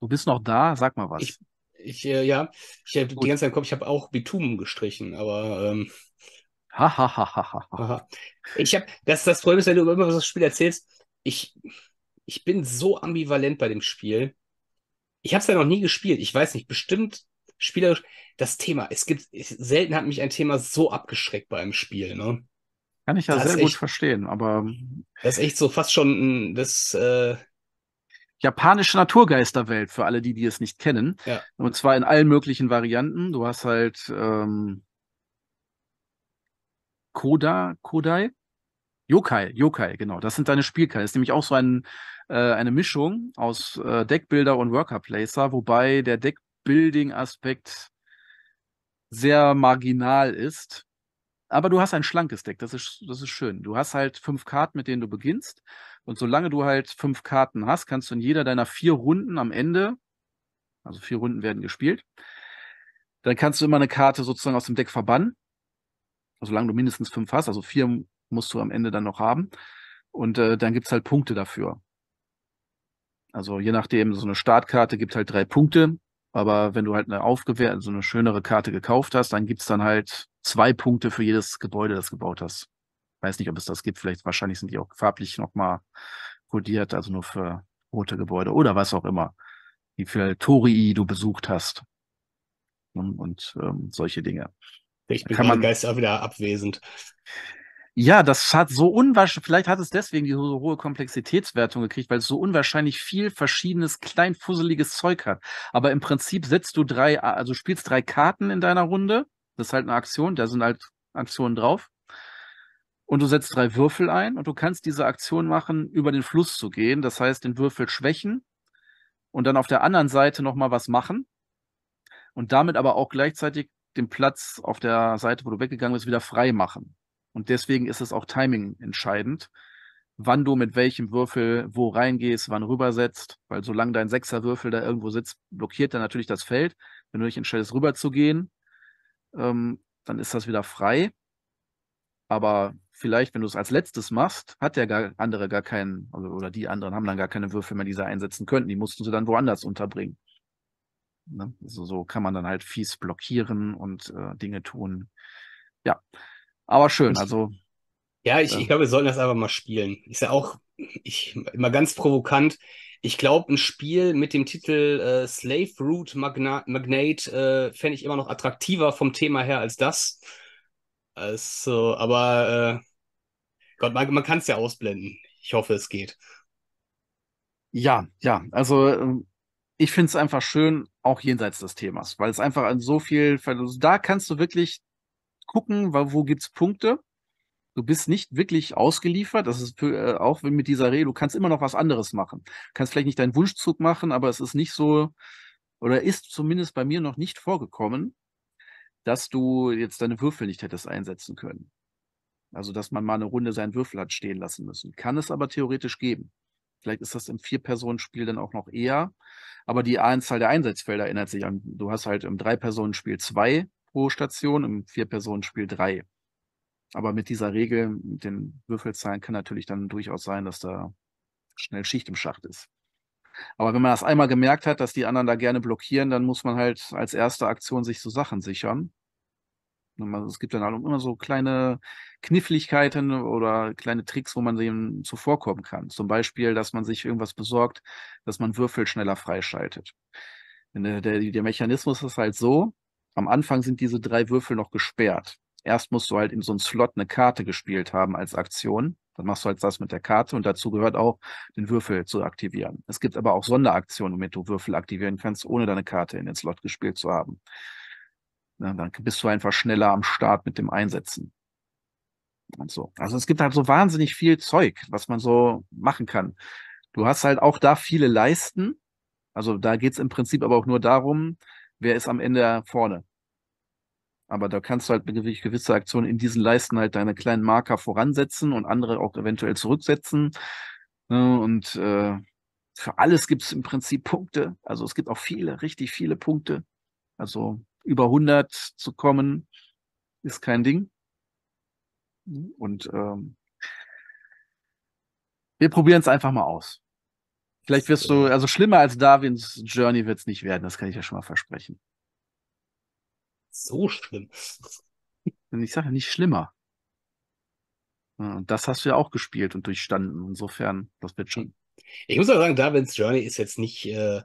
Du bist noch da, sag mal was. Ich, ich äh, ja, ich habe die ganze Zeit im Kopf, ich habe auch Bitumen gestrichen, aber ähm, ha, ha, ha, ha, ha. Ich habe, das, das Problem ist, wenn du immer so das Spiel erzählst, ich, ich bin so ambivalent bei dem Spiel. Ich habe es ja noch nie gespielt. Ich weiß nicht, bestimmt spielerisch das Thema. Es gibt selten hat mich ein Thema so abgeschreckt bei einem Spiel. Ne? Kann ich ja das sehr gut echt, verstehen, aber das ist echt so fast schon das äh, japanische Naturgeisterwelt, für alle, die, die es nicht kennen. Ja. Und zwar in allen möglichen Varianten. Du hast halt ähm, Koda, Kodai? Yokai, Yokai, genau. Das sind deine Spielkai. Das ist nämlich auch so ein, äh, eine Mischung aus äh, Deckbilder und Worker-Placer, wobei der Deckbuilding-Aspekt sehr marginal ist. Aber du hast ein schlankes Deck, das ist, das ist schön. Du hast halt fünf Karten, mit denen du beginnst. Und solange du halt fünf Karten hast, kannst du in jeder deiner vier Runden am Ende, also vier Runden werden gespielt, dann kannst du immer eine Karte sozusagen aus dem Deck verbannen. Also solange du mindestens fünf hast, also vier musst du am Ende dann noch haben. Und äh, dann es halt Punkte dafür. Also je nachdem, so eine Startkarte gibt halt drei Punkte. Aber wenn du halt eine aufgewertete, so eine schönere Karte gekauft hast, dann gibt es dann halt zwei Punkte für jedes Gebäude, das gebaut hast. Weiß nicht, ob es das gibt. Vielleicht wahrscheinlich sind die auch farblich nochmal kodiert, also nur für rote Gebäude oder was auch immer. Wie viele Torii du besucht hast und, ne, und ähm, solche Dinge. Ich bin kann man Geist auch wieder abwesend. Ja, das hat so unwahrscheinlich, vielleicht hat es deswegen die so hohe Komplexitätswertung gekriegt, weil es so unwahrscheinlich viel verschiedenes, kleinfusseliges Zeug hat. Aber im Prinzip setzt du drei, also spielst drei Karten in deiner Runde das ist halt eine Aktion, da sind halt Aktionen drauf. Und du setzt drei Würfel ein und du kannst diese Aktion machen, über den Fluss zu gehen. Das heißt, den Würfel schwächen und dann auf der anderen Seite nochmal was machen. Und damit aber auch gleichzeitig den Platz auf der Seite, wo du weggegangen bist, wieder frei machen. Und deswegen ist es auch Timing entscheidend, wann du mit welchem Würfel wo reingehst, wann rübersetzt, weil solange dein Sechserwürfel da irgendwo sitzt, blockiert er natürlich das Feld. Wenn du dich entscheidest, rüberzugehen, ähm, dann ist das wieder frei. Aber vielleicht, wenn du es als letztes machst, hat der gar, andere gar keinen, also, oder die anderen haben dann gar keine Würfel mehr, die sie einsetzen könnten. Die mussten sie dann woanders unterbringen. Ne? Also, so kann man dann halt fies blockieren und äh, Dinge tun. Ja, aber schön. Also ja, ich, ich äh glaube, wir sollten das einfach mal spielen. Ist ja auch ich, immer ganz provokant. Ich glaube, ein Spiel mit dem Titel äh, Slave Root Magna Magnate äh, fände ich immer noch attraktiver vom Thema her als das. Also, aber äh, Gott, man, man kann es ja ausblenden. Ich hoffe, es geht. Ja, ja, also ähm, ich finde es einfach schön, auch jenseits des Themas, weil es einfach an so viel, also da kannst du wirklich gucken, wo, wo gibt es Punkte Du bist nicht wirklich ausgeliefert. Das ist für, äh, auch mit dieser Rede, du kannst immer noch was anderes machen. Du kannst vielleicht nicht deinen Wunschzug machen, aber es ist nicht so, oder ist zumindest bei mir noch nicht vorgekommen, dass du jetzt deine Würfel nicht hättest einsetzen können. Also, dass man mal eine Runde seinen Würfel hat stehen lassen müssen. Kann es aber theoretisch geben. Vielleicht ist das im Vier-Personen-Spiel dann auch noch eher. Aber die Anzahl der Einsatzfelder erinnert sich an. Du hast halt im Drei-Personen-Spiel zwei pro Station, im Vier-Personen-Spiel drei. Aber mit dieser Regel, mit den Würfelzahlen, kann natürlich dann durchaus sein, dass da schnell Schicht im Schacht ist. Aber wenn man das einmal gemerkt hat, dass die anderen da gerne blockieren, dann muss man halt als erste Aktion sich so Sachen sichern. Es gibt dann halt immer so kleine Kniffligkeiten oder kleine Tricks, wo man dem zuvorkommen kann. Zum Beispiel, dass man sich irgendwas besorgt, dass man Würfel schneller freischaltet. Der, äh, der, der Mechanismus ist halt so, am Anfang sind diese drei Würfel noch gesperrt erst musst du halt in so einen Slot eine Karte gespielt haben als Aktion. Dann machst du halt das mit der Karte und dazu gehört auch, den Würfel zu aktivieren. Es gibt aber auch Sonderaktionen, womit du Würfel aktivieren kannst, ohne deine Karte in den Slot gespielt zu haben. Ja, dann bist du einfach schneller am Start mit dem Einsetzen. Und so. Also es gibt halt so wahnsinnig viel Zeug, was man so machen kann. Du hast halt auch da viele Leisten. Also da geht's im Prinzip aber auch nur darum, wer ist am Ende vorne. Aber da kannst du halt gewisse Aktionen in diesen Leisten halt deine kleinen Marker voransetzen und andere auch eventuell zurücksetzen. Ne, und äh, für alles gibt es im Prinzip Punkte. Also es gibt auch viele, richtig viele Punkte. Also über 100 zu kommen, ist kein Ding. Und ähm, wir probieren es einfach mal aus. Vielleicht wirst du, also schlimmer als Darwins Journey wird es nicht werden, das kann ich ja schon mal versprechen. So schlimm. ich sage ja nicht schlimmer. das hast du ja auch gespielt und durchstanden. Insofern, das wird schon. Ich muss aber sagen, Darwin's Journey ist jetzt nicht, äh,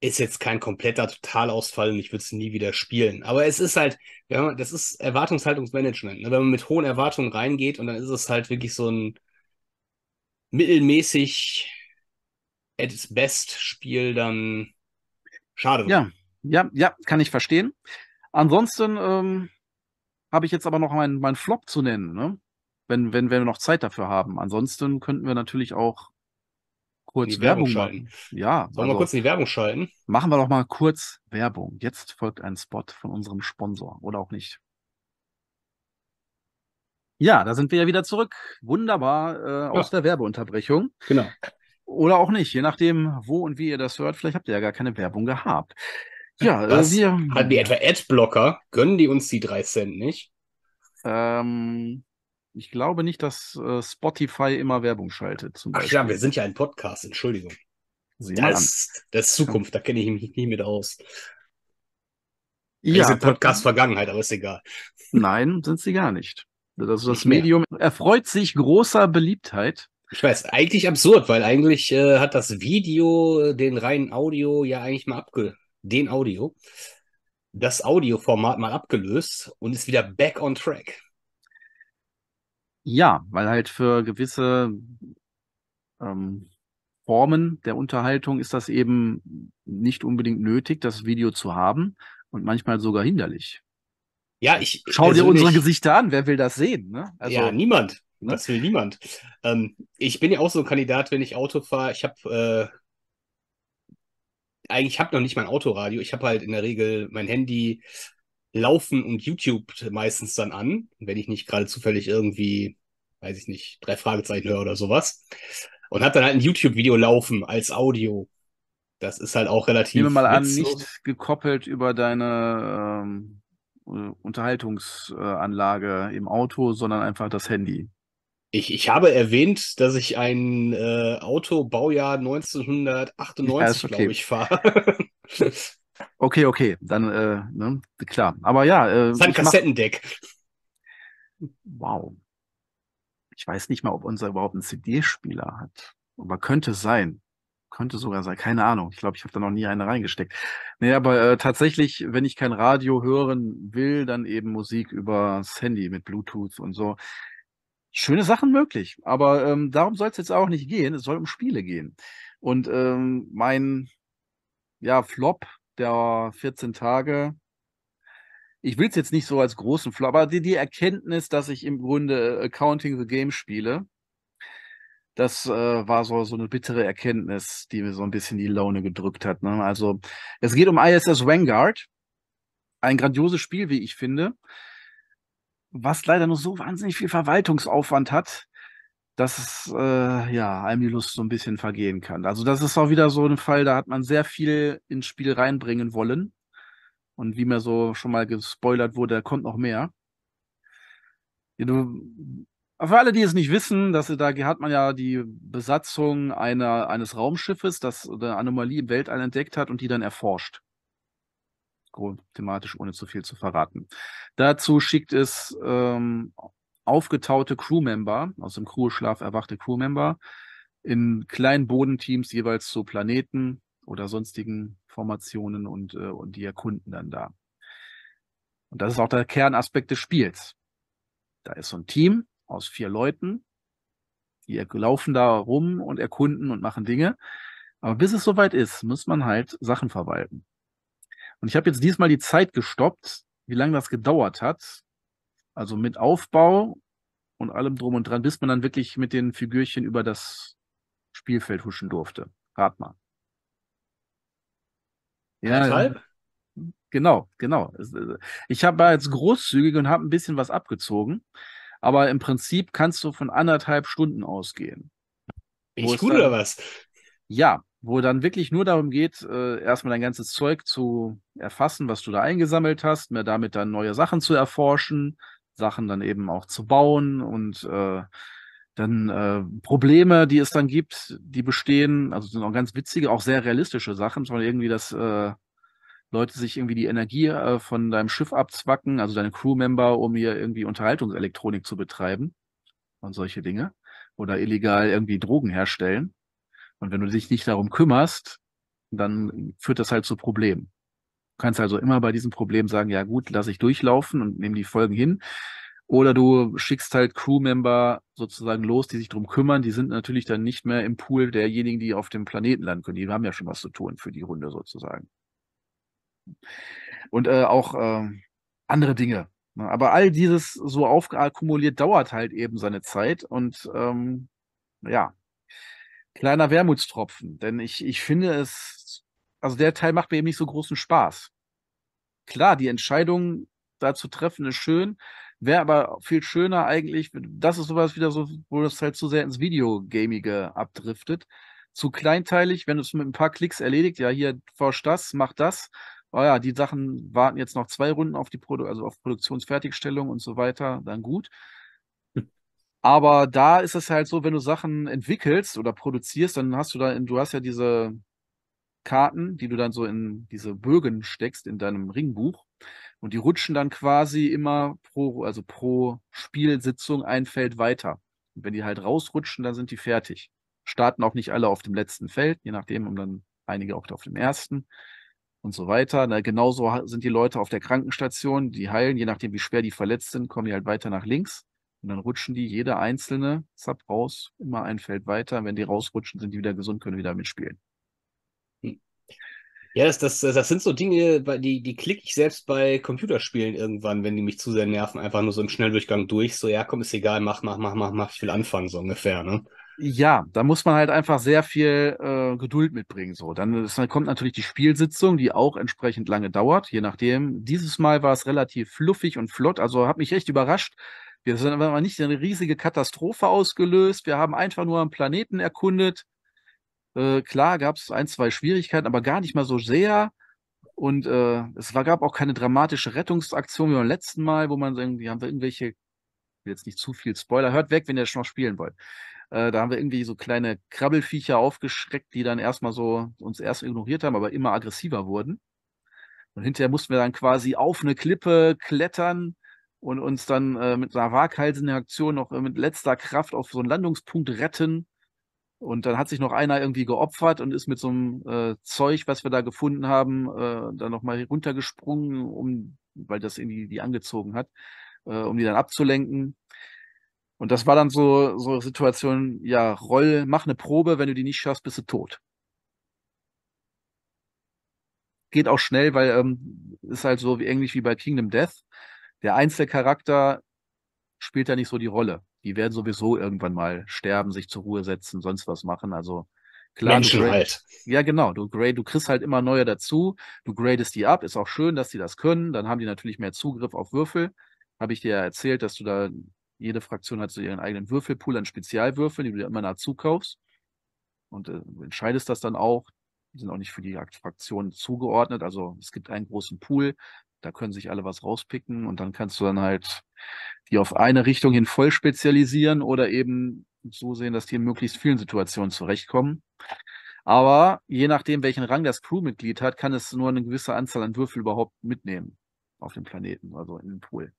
ist jetzt kein kompletter Totalausfall und ich würde es nie wieder spielen. Aber es ist halt, ja, das ist Erwartungshaltungsmanagement. Ne? Wenn man mit hohen Erwartungen reingeht und dann ist es halt wirklich so ein mittelmäßig at its best Spiel, dann schade. Ja, ja, ja, kann ich verstehen. Ansonsten ähm, habe ich jetzt aber noch meinen, mein Flop zu nennen, ne? wenn, wenn, wenn wir noch Zeit dafür haben. Ansonsten könnten wir natürlich auch kurz Werbung, Werbung, schalten. Ja, Sollen also, wir kurz die Werbung schalten? Machen wir doch mal kurz Werbung. Jetzt folgt ein Spot von unserem Sponsor oder auch nicht. Ja, da sind wir ja wieder zurück. Wunderbar äh, ja. aus der Werbeunterbrechung. Genau. Oder auch nicht, je nachdem, wo und wie ihr das hört. Vielleicht habt ihr ja gar keine Werbung gehabt. Ja, äh, Was? wir. Hatten die etwa Adblocker? Gönnen die uns die drei Cent nicht? Ähm, ich glaube nicht, dass äh, Spotify immer Werbung schaltet. Zum Ach ja, wir sind ja ein Podcast, Entschuldigung. Sieh das, ist, das ist Zukunft, da kenne ich mich nie mit aus. Ja, sind Podcast Vergangenheit, aber ist egal. Nein, sind sie gar nicht. Also das nicht Medium mehr. erfreut sich großer Beliebtheit. Ich weiß, eigentlich absurd, weil eigentlich äh, hat das Video den reinen Audio ja eigentlich mal abge den Audio, das Audioformat mal abgelöst und ist wieder back on track. Ja, weil halt für gewisse ähm, Formen der Unterhaltung ist das eben nicht unbedingt nötig, das Video zu haben und manchmal sogar hinderlich. Ja, ich schau dir unsere Gesichter an. Wer will das sehen? Ne? Also, ja, niemand. Ne? Das will niemand. Ähm, ich bin ja auch so ein Kandidat, wenn ich Auto fahre. Ich habe äh, eigentlich habe noch nicht mein Autoradio. Ich habe halt in der Regel mein Handy laufen und YouTube meistens dann an, wenn ich nicht gerade zufällig irgendwie, weiß ich nicht, drei Fragezeichen höre oder sowas. Und habe dann halt ein YouTube-Video laufen als Audio. Das ist halt auch relativ. Ich nehme mal an, nicht gekoppelt über deine ähm, äh, Unterhaltungsanlage im Auto, sondern einfach das Handy. Ich, ich habe erwähnt, dass ich ein äh, Auto Baujahr 1998, ja, okay. glaube ich, fahre. okay, okay, dann äh, ne, klar. Aber ja. Äh, das Kassettendeck. Mach... Wow. Ich weiß nicht mal, ob unser überhaupt einen CD-Spieler hat. Aber könnte sein. Könnte sogar sein. Keine Ahnung. Ich glaube, ich habe da noch nie eine reingesteckt. Nee, aber äh, tatsächlich, wenn ich kein Radio hören will, dann eben Musik übers Handy mit Bluetooth und so schöne Sachen möglich. Aber ähm, darum soll es jetzt auch nicht gehen. Es soll um Spiele gehen. Und ähm, mein ja, Flop der 14 Tage, ich will es jetzt nicht so als großen Flop, aber die, die Erkenntnis, dass ich im Grunde äh, Accounting the Game spiele, das äh, war so, so eine bittere Erkenntnis, die mir so ein bisschen die Laune gedrückt hat. Ne? Also es geht um ISS Vanguard, ein grandioses Spiel, wie ich finde was leider nur so wahnsinnig viel Verwaltungsaufwand hat, dass äh, ja einem die Lust so ein bisschen vergehen kann. Also das ist auch wieder so ein Fall, da hat man sehr viel ins Spiel reinbringen wollen. Und wie mir so schon mal gespoilert wurde, kommt noch mehr. Du, für alle, die es nicht wissen, dass da hat man ja die Besatzung einer, eines Raumschiffes, das eine Anomalie im Weltall entdeckt hat und die dann erforscht thematisch, ohne zu viel zu verraten. Dazu schickt es ähm, aufgetaute Crewmember, aus dem Crewschlaf erwachte Crewmember, in kleinen Bodenteams jeweils zu Planeten oder sonstigen Formationen und, äh, und die erkunden dann da. Und das ist auch der Kernaspekt des Spiels. Da ist so ein Team aus vier Leuten, die laufen da rum und erkunden und machen Dinge. Aber bis es soweit ist, muss man halt Sachen verwalten. Und ich habe jetzt diesmal die Zeit gestoppt, wie lange das gedauert hat. Also mit Aufbau und allem drum und dran, bis man dann wirklich mit den Figürchen über das Spielfeld huschen durfte. Rat mal. Ja, genau, genau. Ich habe jetzt großzügig und habe ein bisschen was abgezogen, aber im Prinzip kannst du von anderthalb Stunden ausgehen. Bin ich gut dann, oder was? Ja, wo dann wirklich nur darum geht, äh, erstmal dein ganzes Zeug zu erfassen, was du da eingesammelt hast, mehr damit dann neue Sachen zu erforschen, Sachen dann eben auch zu bauen und äh, dann äh, Probleme, die es dann gibt, die bestehen, also sind auch ganz witzige, auch sehr realistische Sachen, sondern irgendwie, dass äh, Leute sich irgendwie die Energie äh, von deinem Schiff abzwacken, also deine Crewmember, um hier irgendwie Unterhaltungselektronik zu betreiben und solche Dinge oder illegal irgendwie Drogen herstellen. Und wenn du dich nicht darum kümmerst, dann führt das halt zu Problemen. Du kannst also immer bei diesem Problem sagen, ja gut, lass ich durchlaufen und nehme die Folgen hin. Oder du schickst halt Crewmember sozusagen los, die sich darum kümmern. Die sind natürlich dann nicht mehr im Pool derjenigen, die auf dem Planeten landen können. Die haben ja schon was zu tun für die Runde sozusagen. Und äh, auch äh, andere Dinge. Ne? Aber all dieses so aufakkumuliert dauert halt eben seine Zeit. Und ähm, ja, kleiner Wermutstropfen, denn ich, ich finde es, also der Teil macht mir eben nicht so großen Spaß. Klar, die Entscheidung da zu treffen ist schön, wäre aber viel schöner eigentlich, das ist sowas wieder so, wo das halt zu sehr ins Videogamige abdriftet. Zu kleinteilig, wenn du es mit ein paar Klicks erledigt, ja, hier forsch das, mach das. Oh ja, die Sachen warten jetzt noch zwei Runden auf die Produ also auf Produktionsfertigstellung und so weiter, dann gut. Aber da ist es halt so, wenn du Sachen entwickelst oder produzierst, dann hast du da, du hast ja diese Karten, die du dann so in diese Bögen steckst in deinem Ringbuch. Und die rutschen dann quasi immer pro, also pro Spielsitzung ein Feld weiter. Und wenn die halt rausrutschen, dann sind die fertig. Starten auch nicht alle auf dem letzten Feld, je nachdem, und dann einige auch auf dem ersten und so weiter. Na, genauso sind die Leute auf der Krankenstation, die heilen, je nachdem, wie schwer die verletzt sind, kommen die halt weiter nach links. Und dann rutschen die jede einzelne, zapp, raus, immer ein Feld weiter. Wenn die rausrutschen, sind die wieder gesund, können wieder mitspielen. Hm. Ja, das, das, das sind so Dinge, die, die klicke ich selbst bei Computerspielen irgendwann, wenn die mich zu sehr nerven, einfach nur so im Schnelldurchgang durch. So, ja, komm, ist egal, mach, mach, mach, mach, mach, ich will anfangen, so ungefähr, ne? Ja, da muss man halt einfach sehr viel äh, Geduld mitbringen. So, dann, dann kommt natürlich die Spielsitzung, die auch entsprechend lange dauert, je nachdem. Dieses Mal war es relativ fluffig und flott, also hat mich echt überrascht. Wir sind aber nicht eine riesige Katastrophe ausgelöst. Wir haben einfach nur einen Planeten erkundet. Äh, klar gab es ein, zwei Schwierigkeiten, aber gar nicht mal so sehr. Und äh, es war, gab auch keine dramatische Rettungsaktion wie beim letzten Mal, wo man irgendwie haben wir irgendwelche, jetzt nicht zu viel Spoiler, hört weg, wenn ihr schon noch spielen wollt. Äh, da haben wir irgendwie so kleine Krabbelfiecher aufgeschreckt, die dann erstmal so uns erst ignoriert haben, aber immer aggressiver wurden. Und hinterher mussten wir dann quasi auf eine Klippe klettern, und uns dann äh, mit einer waghalsenden Aktion noch äh, mit letzter Kraft auf so einen Landungspunkt retten. Und dann hat sich noch einer irgendwie geopfert und ist mit so einem äh, Zeug, was wir da gefunden haben, äh, dann nochmal runtergesprungen, um, weil das irgendwie die angezogen hat, äh, um die dann abzulenken. Und das war dann so, so Situation, ja, roll, mach eine Probe, wenn du die nicht schaffst, bist du tot. Geht auch schnell, weil ähm, ist halt so wie ähnlich wie bei Kingdom Death der Einzelcharakter spielt da nicht so die Rolle. Die werden sowieso irgendwann mal sterben, sich zur Ruhe setzen, sonst was machen. Also klar. Menschen Grade, halt. Ja, genau. Du, grade, du kriegst halt immer neue dazu. Du gradest die ab. Ist auch schön, dass die das können. Dann haben die natürlich mehr Zugriff auf Würfel. Habe ich dir ja erzählt, dass du da, jede Fraktion hat so ihren eigenen Würfelpool an Spezialwürfeln, die du dir immer dazu kaufst. Und äh, entscheidest das dann auch. Die sind auch nicht für die Fraktion zugeordnet. Also es gibt einen großen Pool. Da können sich alle was rauspicken und dann kannst du dann halt die auf eine Richtung hin voll spezialisieren oder eben so sehen, dass die in möglichst vielen Situationen zurechtkommen. Aber je nachdem, welchen Rang das Crewmitglied hat, kann es nur eine gewisse Anzahl an Würfel überhaupt mitnehmen auf dem Planeten, also in den Pool.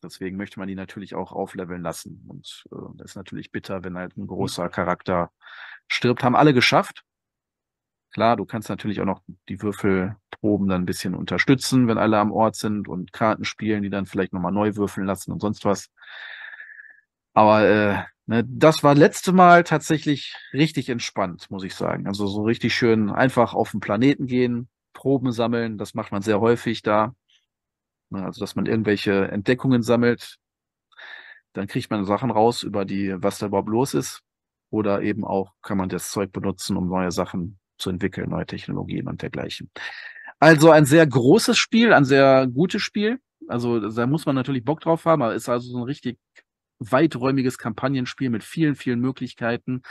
Deswegen möchte man die natürlich auch aufleveln lassen. Und äh, das ist natürlich bitter, wenn halt ein großer Charakter stirbt. Haben alle geschafft. Klar, du kannst natürlich auch noch die Würfel Proben dann ein bisschen unterstützen, wenn alle am Ort sind und Karten spielen, die dann vielleicht nochmal neu würfeln lassen und sonst was. Aber äh, ne, das war letzte Mal tatsächlich richtig entspannt, muss ich sagen. Also so richtig schön einfach auf den Planeten gehen, Proben sammeln, das macht man sehr häufig da. Ne, also dass man irgendwelche Entdeckungen sammelt, dann kriegt man Sachen raus über die, was da überhaupt los ist. Oder eben auch kann man das Zeug benutzen, um neue Sachen zu entwickeln, neue Technologien und dergleichen. Also ein sehr großes Spiel, ein sehr gutes Spiel. Also da muss man natürlich Bock drauf haben, aber ist also so ein richtig weiträumiges Kampagnenspiel mit vielen, vielen Möglichkeiten.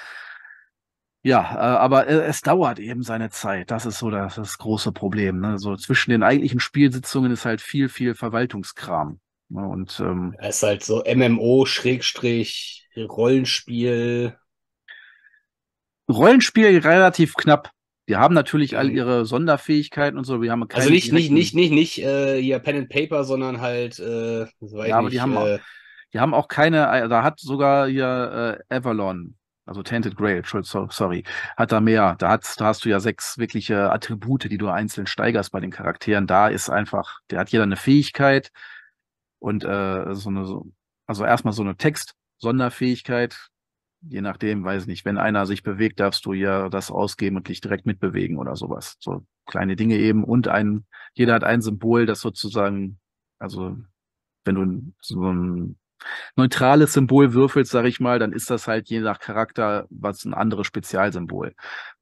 Ja, äh, aber äh, es dauert eben seine Zeit. Das ist so das, das große Problem. Ne? So zwischen den eigentlichen Spielsitzungen ist halt viel, viel Verwaltungskram. Ne? Und ähm, es ist halt so MMO Schrägstrich Rollenspiel. Rollenspiel relativ knapp. Die haben natürlich all mhm. ihre Sonderfähigkeiten und so. Wir haben also nicht, nicht, nicht, nicht, nicht äh, hier Pen and Paper, sondern halt. Äh, ja, aber nicht, die haben. Äh, auch, die haben auch keine, äh, da hat sogar hier äh, Avalon, also Tainted Grail, sorry, hat da mehr. Da, hat, da hast du ja sechs wirkliche Attribute, die du einzeln steigerst bei den Charakteren. Da ist einfach, der hat jeder eine Fähigkeit und äh, so eine, so, also erstmal so eine Text-Sonderfähigkeit, je nachdem, weiß nicht, wenn einer sich bewegt, darfst du ja das ausgeben und dich direkt mitbewegen oder sowas. So kleine Dinge eben und ein, jeder hat ein Symbol, das sozusagen, also wenn du so ein neutrales Symbol würfelst, sag ich mal, dann ist das halt je nach Charakter was ein anderes Spezialsymbol.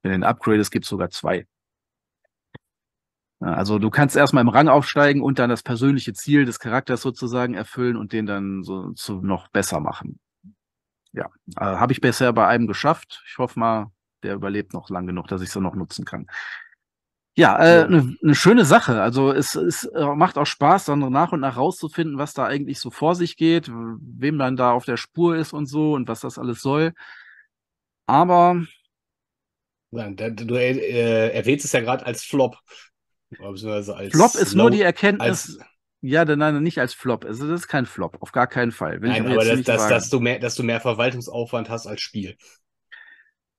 Wenn du ein Upgrade ist, gibt sogar zwei. Also du kannst erstmal im Rang aufsteigen und dann das persönliche Ziel des Charakters sozusagen erfüllen und den dann so zu noch besser machen ja, äh, habe ich bisher bei einem geschafft. Ich hoffe mal, der überlebt noch lang genug, dass ich sie noch nutzen kann. Ja, eine äh, ne, ne schöne Sache. Also es, es äh, macht auch Spaß, dann nach und nach rauszufinden, was da eigentlich so vor sich geht, wem dann da auf der Spur ist und so und was das alles soll. Aber du äh, erwähnst es ja gerade als Flop. Als Flop ist nur die Erkenntnis, als, ja, dann nein, nicht als Flop. Also das ist kein Flop, auf gar keinen Fall. Will nein, aber das, das, dass, du mehr, dass du mehr Verwaltungsaufwand hast als Spiel.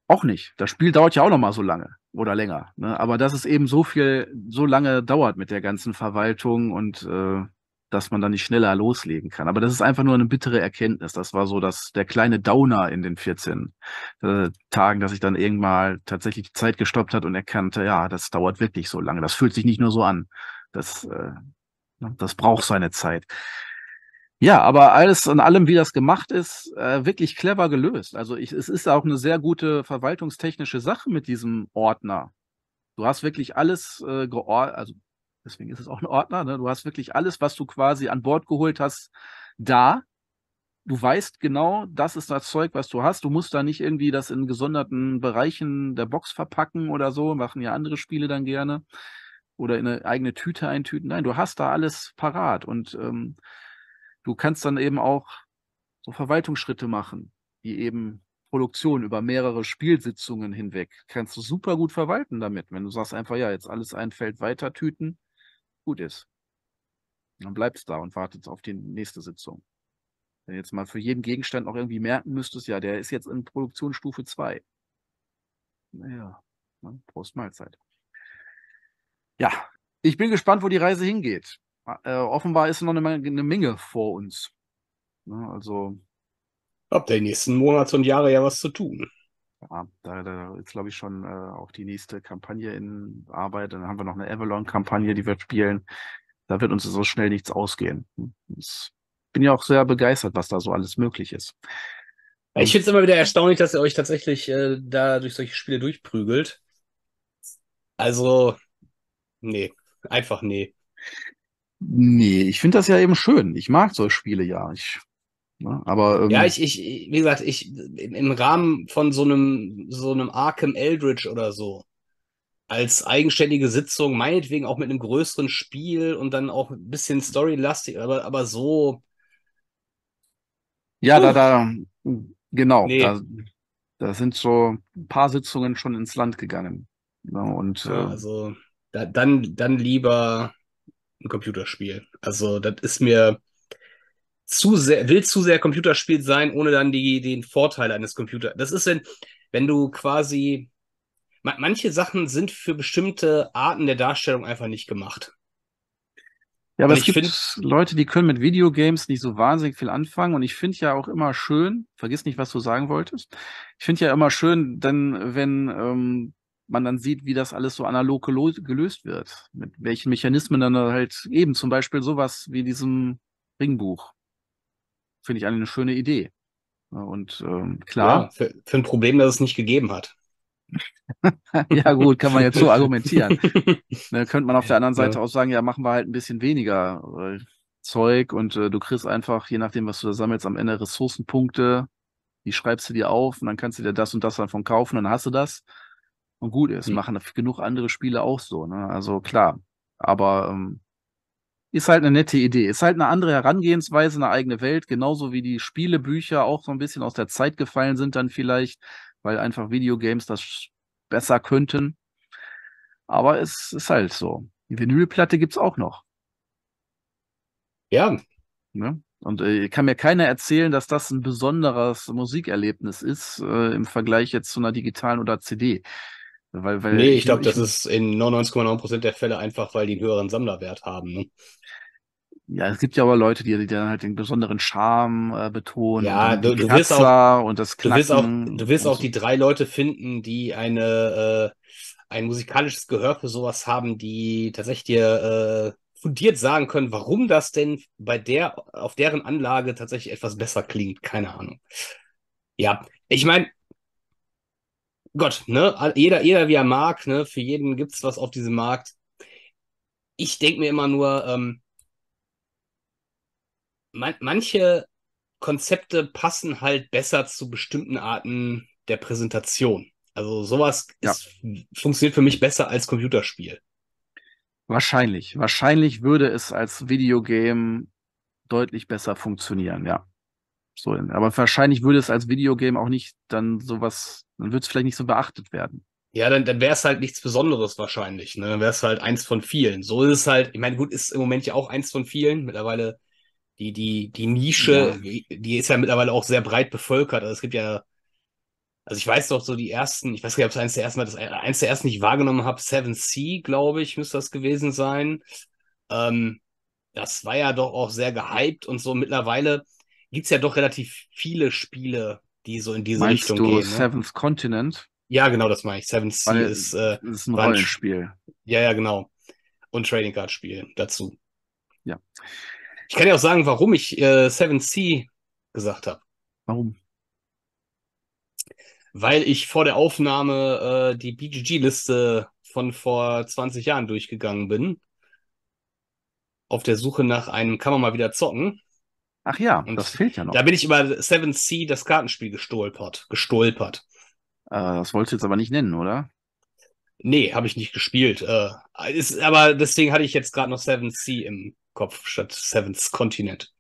Auch nicht. Das Spiel dauert ja auch noch mal so lange oder länger. Ne? Aber dass es eben so viel, so lange dauert mit der ganzen Verwaltung und äh, dass man dann nicht schneller loslegen kann. Aber das ist einfach nur eine bittere Erkenntnis. Das war so das, der kleine Downer in den 14 äh, Tagen, dass ich dann irgendwann tatsächlich die Zeit gestoppt hat und erkannte, ja, das dauert wirklich so lange. Das fühlt sich nicht nur so an. Das äh, Ne? Das braucht seine Zeit. Ja, aber alles an allem, wie das gemacht ist, äh, wirklich clever gelöst. Also ich, es ist auch eine sehr gute verwaltungstechnische Sache mit diesem Ordner. Du hast wirklich alles äh, geordnet, also deswegen ist es auch ein Ordner. Ne? Du hast wirklich alles, was du quasi an Bord geholt hast, da. Du weißt genau, das ist das Zeug, was du hast. Du musst da nicht irgendwie das in gesonderten Bereichen der Box verpacken oder so. Machen ja andere Spiele dann gerne oder in eine eigene Tüte eintüten. Nein, du hast da alles parat und ähm, du kannst dann eben auch so Verwaltungsschritte machen, wie eben Produktion über mehrere Spielsitzungen hinweg. Kannst du super gut verwalten damit, wenn du sagst einfach, ja, jetzt alles ein Feld weiter tüten, gut ist. Dann bleibst du da und wartest auf die nächste Sitzung. Wenn jetzt mal für jeden Gegenstand auch irgendwie merken müsstest, ja, der ist jetzt in Produktionsstufe 2. Naja, ne? Prost Mahlzeit. Ja, ich bin gespannt, wo die Reise hingeht. Äh, offenbar ist noch eine, eine Menge vor uns. Ne, also. Ab der nächsten Monate und Jahre ja was zu tun. Ja, da, da ist, glaube ich, schon äh, auch die nächste Kampagne in Arbeit. Dann haben wir noch eine Avalon-Kampagne, die wir spielen. Da wird uns so schnell nichts ausgehen. Ich bin ja auch sehr begeistert, was da so alles möglich ist. Ich finde es immer wieder erstaunlich, dass ihr euch tatsächlich äh, da durch solche Spiele durchprügelt. Also, Nee, einfach nee. Nee, ich finde das ja eben schön. Ich mag solche Spiele ja. Ich, ne, aber, ähm, ja, ich, ich, wie gesagt, ich, im Rahmen von so einem, so einem Arkham Eldridge oder so, als eigenständige Sitzung, meinetwegen auch mit einem größeren Spiel und dann auch ein bisschen storylastig, aber, aber so. Ja, uh. da, da, genau. Nee. Da, da, sind so ein paar Sitzungen schon ins Land gegangen. Ne, und, ja, äh, also. Äh, da, dann, dann lieber ein Computerspiel. Also, das ist mir zu sehr, will zu sehr Computerspiel sein, ohne dann die, den Vorteil eines Computers. Das ist, wenn, wenn du quasi, manche Sachen sind für bestimmte Arten der Darstellung einfach nicht gemacht. Ja, aber und es gibt find, Leute, die können mit Videogames nicht so wahnsinnig viel anfangen. Und ich finde ja auch immer schön, vergiss nicht, was du sagen wolltest. Ich finde ja immer schön, denn wenn ähm, man dann sieht, wie das alles so analog gelöst wird, mit welchen Mechanismen dann halt eben zum Beispiel sowas wie diesem Ringbuch. Finde ich eine schöne Idee. Und ähm, klar. Ja, für, für, ein Problem, das es nicht gegeben hat. ja, gut, kann man jetzt so argumentieren. Dann ne, könnte man auf der anderen Seite ja. auch sagen, ja, machen wir halt ein bisschen weniger äh, Zeug und äh, du kriegst einfach, je nachdem, was du da sammelst, am Ende Ressourcenpunkte, die schreibst du dir auf und dann kannst du dir das und das davon kaufen, dann hast du das und gut ist. Mhm. Machen genug andere Spiele auch so. Ne? Also klar. Aber ähm, ist halt eine nette Idee. Ist halt eine andere Herangehensweise, eine eigene Welt, genauso wie die Spielebücher auch so ein bisschen aus der Zeit gefallen sind, dann vielleicht, weil einfach Videogames das besser könnten. Aber es ist halt so. Die Vinylplatte gibt's auch noch. Ja. Ne? Und äh, kann mir keiner erzählen, dass das ein besonderes Musikerlebnis ist äh, im Vergleich jetzt zu einer digitalen oder CD. Weil, weil nee, ich glaube, das ist in 99,9% der Fälle einfach, weil die einen höheren Sammlerwert haben. Ne? Ja, es gibt ja aber Leute, die, die dann halt den besonderen Charme äh, betonen. Ja, du, du wirst auch, und das Du wirst auch, du wirst auch so. die drei Leute finden, die eine, äh, ein musikalisches Gehör für sowas haben, die tatsächlich dir äh, fundiert sagen können, warum das denn bei der, auf deren Anlage tatsächlich etwas besser klingt. Keine Ahnung. Ja, ich meine, Gott, ne? Jeder, jeder wie er mag, ne? Für jeden gibt es was auf diesem Markt. Ich denke mir immer nur, ähm, man, manche Konzepte passen halt besser zu bestimmten Arten der Präsentation. Also sowas ja. ist, funktioniert für mich besser als Computerspiel. Wahrscheinlich. Wahrscheinlich würde es als Videogame deutlich besser funktionieren, ja. So, aber wahrscheinlich würde es als Videogame auch nicht dann sowas dann wird es vielleicht nicht so beachtet werden. Ja, dann, dann wäre es halt nichts Besonderes wahrscheinlich. Ne? Dann wäre es halt eins von vielen. So ist es halt, ich meine, gut, ist im Moment ja auch eins von vielen. Mittlerweile die, die, die Nische, ja. die ist ja mittlerweile auch sehr breit bevölkert. Also es gibt ja, also ich weiß doch so die ersten, ich weiß gar nicht, ob es eins der ersten Mal, das äh, eins der ersten, die ich wahrgenommen habe, Seven Sea, glaube ich, müsste das gewesen sein. Ähm, das war ja doch auch sehr gehypt und so. Mittlerweile gibt es ja doch relativ viele Spiele, die so in diese Meinst Richtung du gehen. Ne? Seventh ne? Continent? Ja, genau, das meine ich. Seventh Sea Weil, ist, äh, ist ein Rollenspiel. Ja, ja, genau. Und Trading Card Spiel dazu. Ja. Ich kann ja auch sagen, warum ich äh, Seventh Sea gesagt habe. Warum? Weil ich vor der Aufnahme äh, die BGG-Liste von vor 20 Jahren durchgegangen bin. Auf der Suche nach einem kann man mal wieder zocken. Ach ja, und das fehlt ja noch. Da bin ich über 7C das Kartenspiel gestolpert. Gestolpert. Äh, das wolltest du jetzt aber nicht nennen, oder? Nee, habe ich nicht gespielt. Äh, ist, aber deswegen hatte ich jetzt gerade noch 7C im Kopf statt Seven's Continent.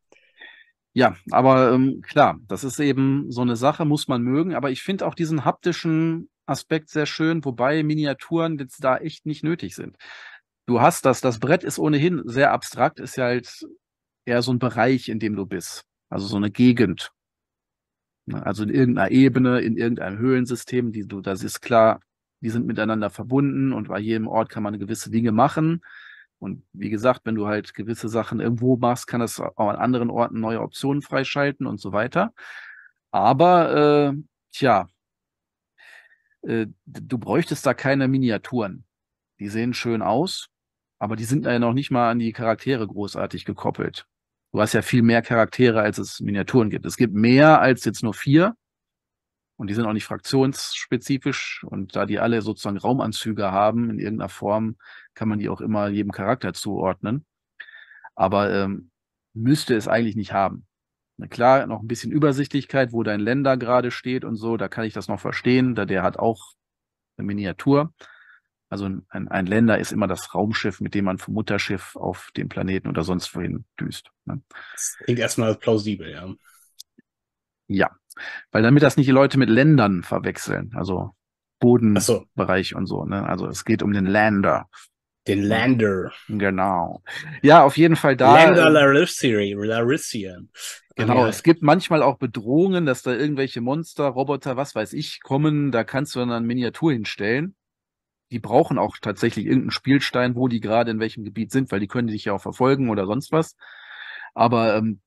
Ja, aber ähm, klar, das ist eben so eine Sache, muss man mögen. Aber ich finde auch diesen haptischen Aspekt sehr schön, wobei Miniaturen jetzt da echt nicht nötig sind. Du hast das, das Brett ist ohnehin sehr abstrakt, ist ja halt eher so ein Bereich, in dem du bist, also so eine Gegend. Ne, also in irgendeiner Ebene, in irgendeinem Höhlensystem, die du, das ist klar, die sind miteinander verbunden und bei jedem Ort kann man gewisse Dinge machen. Und wie gesagt, wenn du halt gewisse Sachen irgendwo machst, kann das auch an anderen Orten neue Optionen freischalten und so weiter. Aber äh, tja, äh, du bräuchtest da keine Miniaturen. Die sehen schön aus, aber die sind ja noch nicht mal an die Charaktere großartig gekoppelt. Du hast ja viel mehr Charaktere, als es Miniaturen gibt. Es gibt mehr als jetzt nur vier. Und die sind auch nicht fraktionsspezifisch. Und da die alle sozusagen Raumanzüge haben, in irgendeiner Form, kann man die auch immer jedem Charakter zuordnen. Aber ähm, müsste es eigentlich nicht haben. Na klar, noch ein bisschen Übersichtlichkeit, wo dein Länder gerade steht und so, da kann ich das noch verstehen. Da der hat auch eine Miniatur. Also ein, ein Länder ist immer das Raumschiff, mit dem man vom Mutterschiff auf den Planeten oder sonst wohin düst. Ne? Das klingt erstmal plausibel, ja. Ja, weil damit das nicht die Leute mit Ländern verwechseln, also Bodenbereich so. und so. Ne? Also es geht um den Lander. Den Lander. Genau. Ja, auf jeden Fall da. Lander ähm, Larissiri, Larissian. Genau, ah, es gibt manchmal auch Bedrohungen, dass da irgendwelche Monster, Roboter, was weiß ich, kommen. Da kannst du dann eine Miniatur hinstellen die brauchen auch tatsächlich irgendeinen Spielstein, wo die gerade in welchem Gebiet sind, weil die können sich ja auch verfolgen oder sonst was. Aber ähm,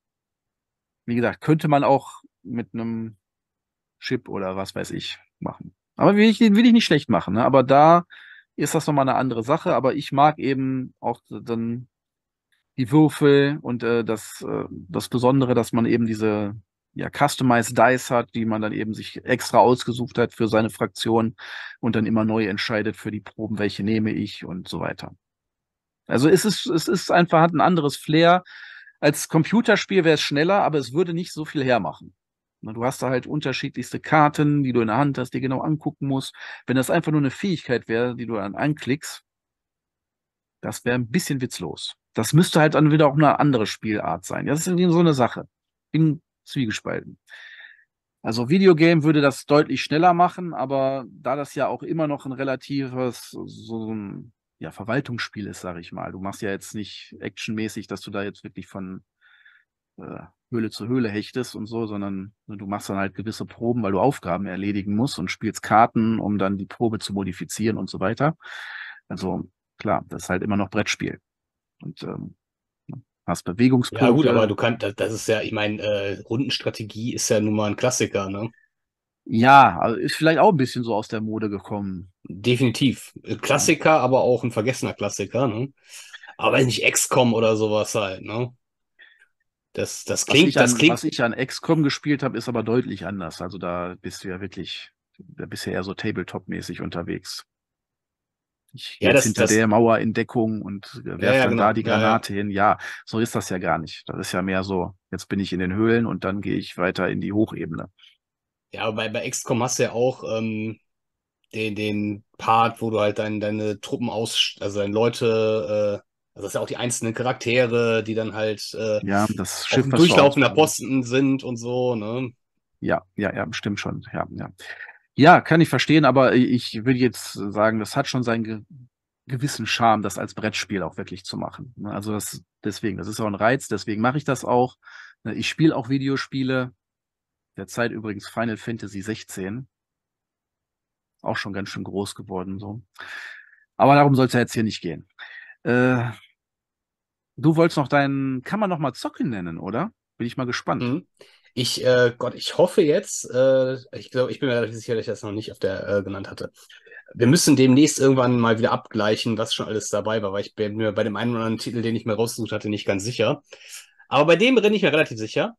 wie gesagt, könnte man auch mit einem Chip oder was weiß ich machen. Aber will ich, will ich nicht schlecht machen. Ne? Aber da ist das nochmal eine andere Sache. Aber ich mag eben auch dann die Würfel und äh, das, äh, das Besondere, dass man eben diese ja, Customized Dice hat, die man dann eben sich extra ausgesucht hat für seine Fraktion und dann immer neu entscheidet für die Proben, welche nehme ich und so weiter. Also es ist, es ist einfach, hat ein anderes Flair. Als Computerspiel wäre es schneller, aber es würde nicht so viel hermachen. Du hast da halt unterschiedlichste Karten, die du in der Hand hast, die genau angucken musst. Wenn das einfach nur eine Fähigkeit wäre, die du dann anklickst, das wäre ein bisschen witzlos. Das müsste halt dann wieder auch eine andere Spielart sein. Das ist irgendwie so eine Sache. Bin zwiegespalten. Also Videogame würde das deutlich schneller machen, aber da das ja auch immer noch ein relatives so ein ja, Verwaltungsspiel ist, sage ich mal. Du machst ja jetzt nicht actionmäßig, dass du da jetzt wirklich von äh, Höhle zu Höhle hechtest und so, sondern du machst dann halt gewisse Proben, weil du Aufgaben erledigen musst und spielst Karten, um dann die Probe zu modifizieren und so weiter. Also klar, das ist halt immer noch Brettspiel. Und ähm, hast Bewegungspunkte. Ja gut, aber du kannst, das ist ja, ich meine, äh, Rundenstrategie ist ja nun mal ein Klassiker, ne? Ja, also ist vielleicht auch ein bisschen so aus der Mode gekommen. Definitiv. Äh, Klassiker, ja. aber auch ein vergessener Klassiker, ne? Aber nicht XCOM oder sowas halt, ne? Das, das klingt, an, das klingt. Was ich an XCOM gespielt habe, ist aber deutlich anders. Also da bist du ja wirklich, da bist du ja eher so Tabletop-mäßig unterwegs. Ich ja, das, hinter das, der Mauer in Deckung und äh, werfe ja, ja, genau. da die Granate ja, hin. Ja, so ist das ja gar nicht. Das ist ja mehr so, jetzt bin ich in den Höhlen und dann gehe ich weiter in die Hochebene. Ja, bei, bei XCOM hast du ja auch ähm, den, den Part, wo du halt dein, deine Truppen aus, also deine Leute, äh, also das ist ja auch die einzelnen Charaktere, die dann halt äh, ja, das Schiff durchlaufender Posten sind und so, ne? Ja, ja, ja, stimmt schon. Ja, ja. Ja, kann ich verstehen, aber ich würde jetzt sagen, das hat schon seinen ge gewissen Charme, das als Brettspiel auch wirklich zu machen. Ne? Also das, deswegen, das ist auch ein Reiz, deswegen mache ich das auch. Ne? Ich spiele auch Videospiele. Derzeit übrigens Final Fantasy 16. Auch schon ganz schön groß geworden, so. Aber darum soll es ja jetzt hier nicht gehen. Äh, du wolltest noch deinen, kann man noch mal zocken nennen, oder? Bin ich mal gespannt. Mhm. Ich, äh, Gott, ich hoffe jetzt, äh, ich glaube, ich bin mir relativ sicher, dass ich das noch nicht auf der äh, genannt hatte. Wir müssen demnächst irgendwann mal wieder abgleichen, was schon alles dabei war, weil ich bin mir bei dem einen oder anderen Titel, den ich mir rausgesucht hatte, nicht ganz sicher. Aber bei dem bin ich mir relativ sicher.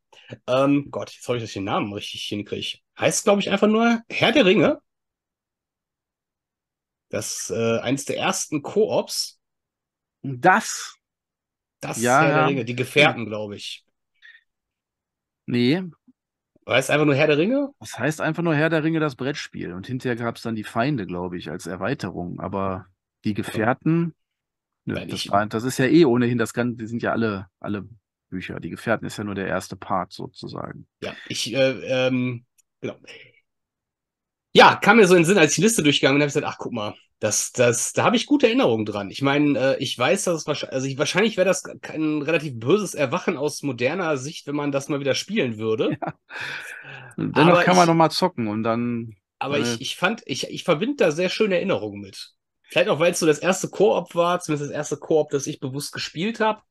Ähm, Gott, jetzt hoffe ich dass ich den Namen richtig hinkriege. Heißt, glaube ich, einfach nur Herr der Ringe. Das äh, eins der ersten Koops. Das. Das ja, Herr der Ringe, die Gefährten, glaube ich. Nee. Heißt einfach nur Herr der Ringe? Das heißt einfach nur Herr der Ringe, das Brettspiel. Und hinterher gab es dann die Feinde, glaube ich, als Erweiterung. Aber die Gefährten, nö, das, war, das, ist ja eh ohnehin das Ganze, die sind ja alle, alle Bücher. Die Gefährten ist ja nur der erste Part sozusagen. Ja, ich, äh, ähm, genau. Ja, kam mir so in den Sinn, als ich die Liste durchgegangen bin, habe ich gesagt, ach guck mal, das, das, da habe ich gute Erinnerungen dran. Ich meine, äh, ich weiß, dass es wahrscheinlich, also ich, wahrscheinlich wäre das ein relativ böses Erwachen aus moderner Sicht, wenn man das mal wieder spielen würde. Ja. Dennoch aber kann man nochmal zocken und dann. Aber äh, ich, ich fand, ich, ich verbinde da sehr schöne Erinnerungen mit. Vielleicht auch, weil es so das erste Koop war, zumindest das erste Koop, das ich bewusst gespielt habe.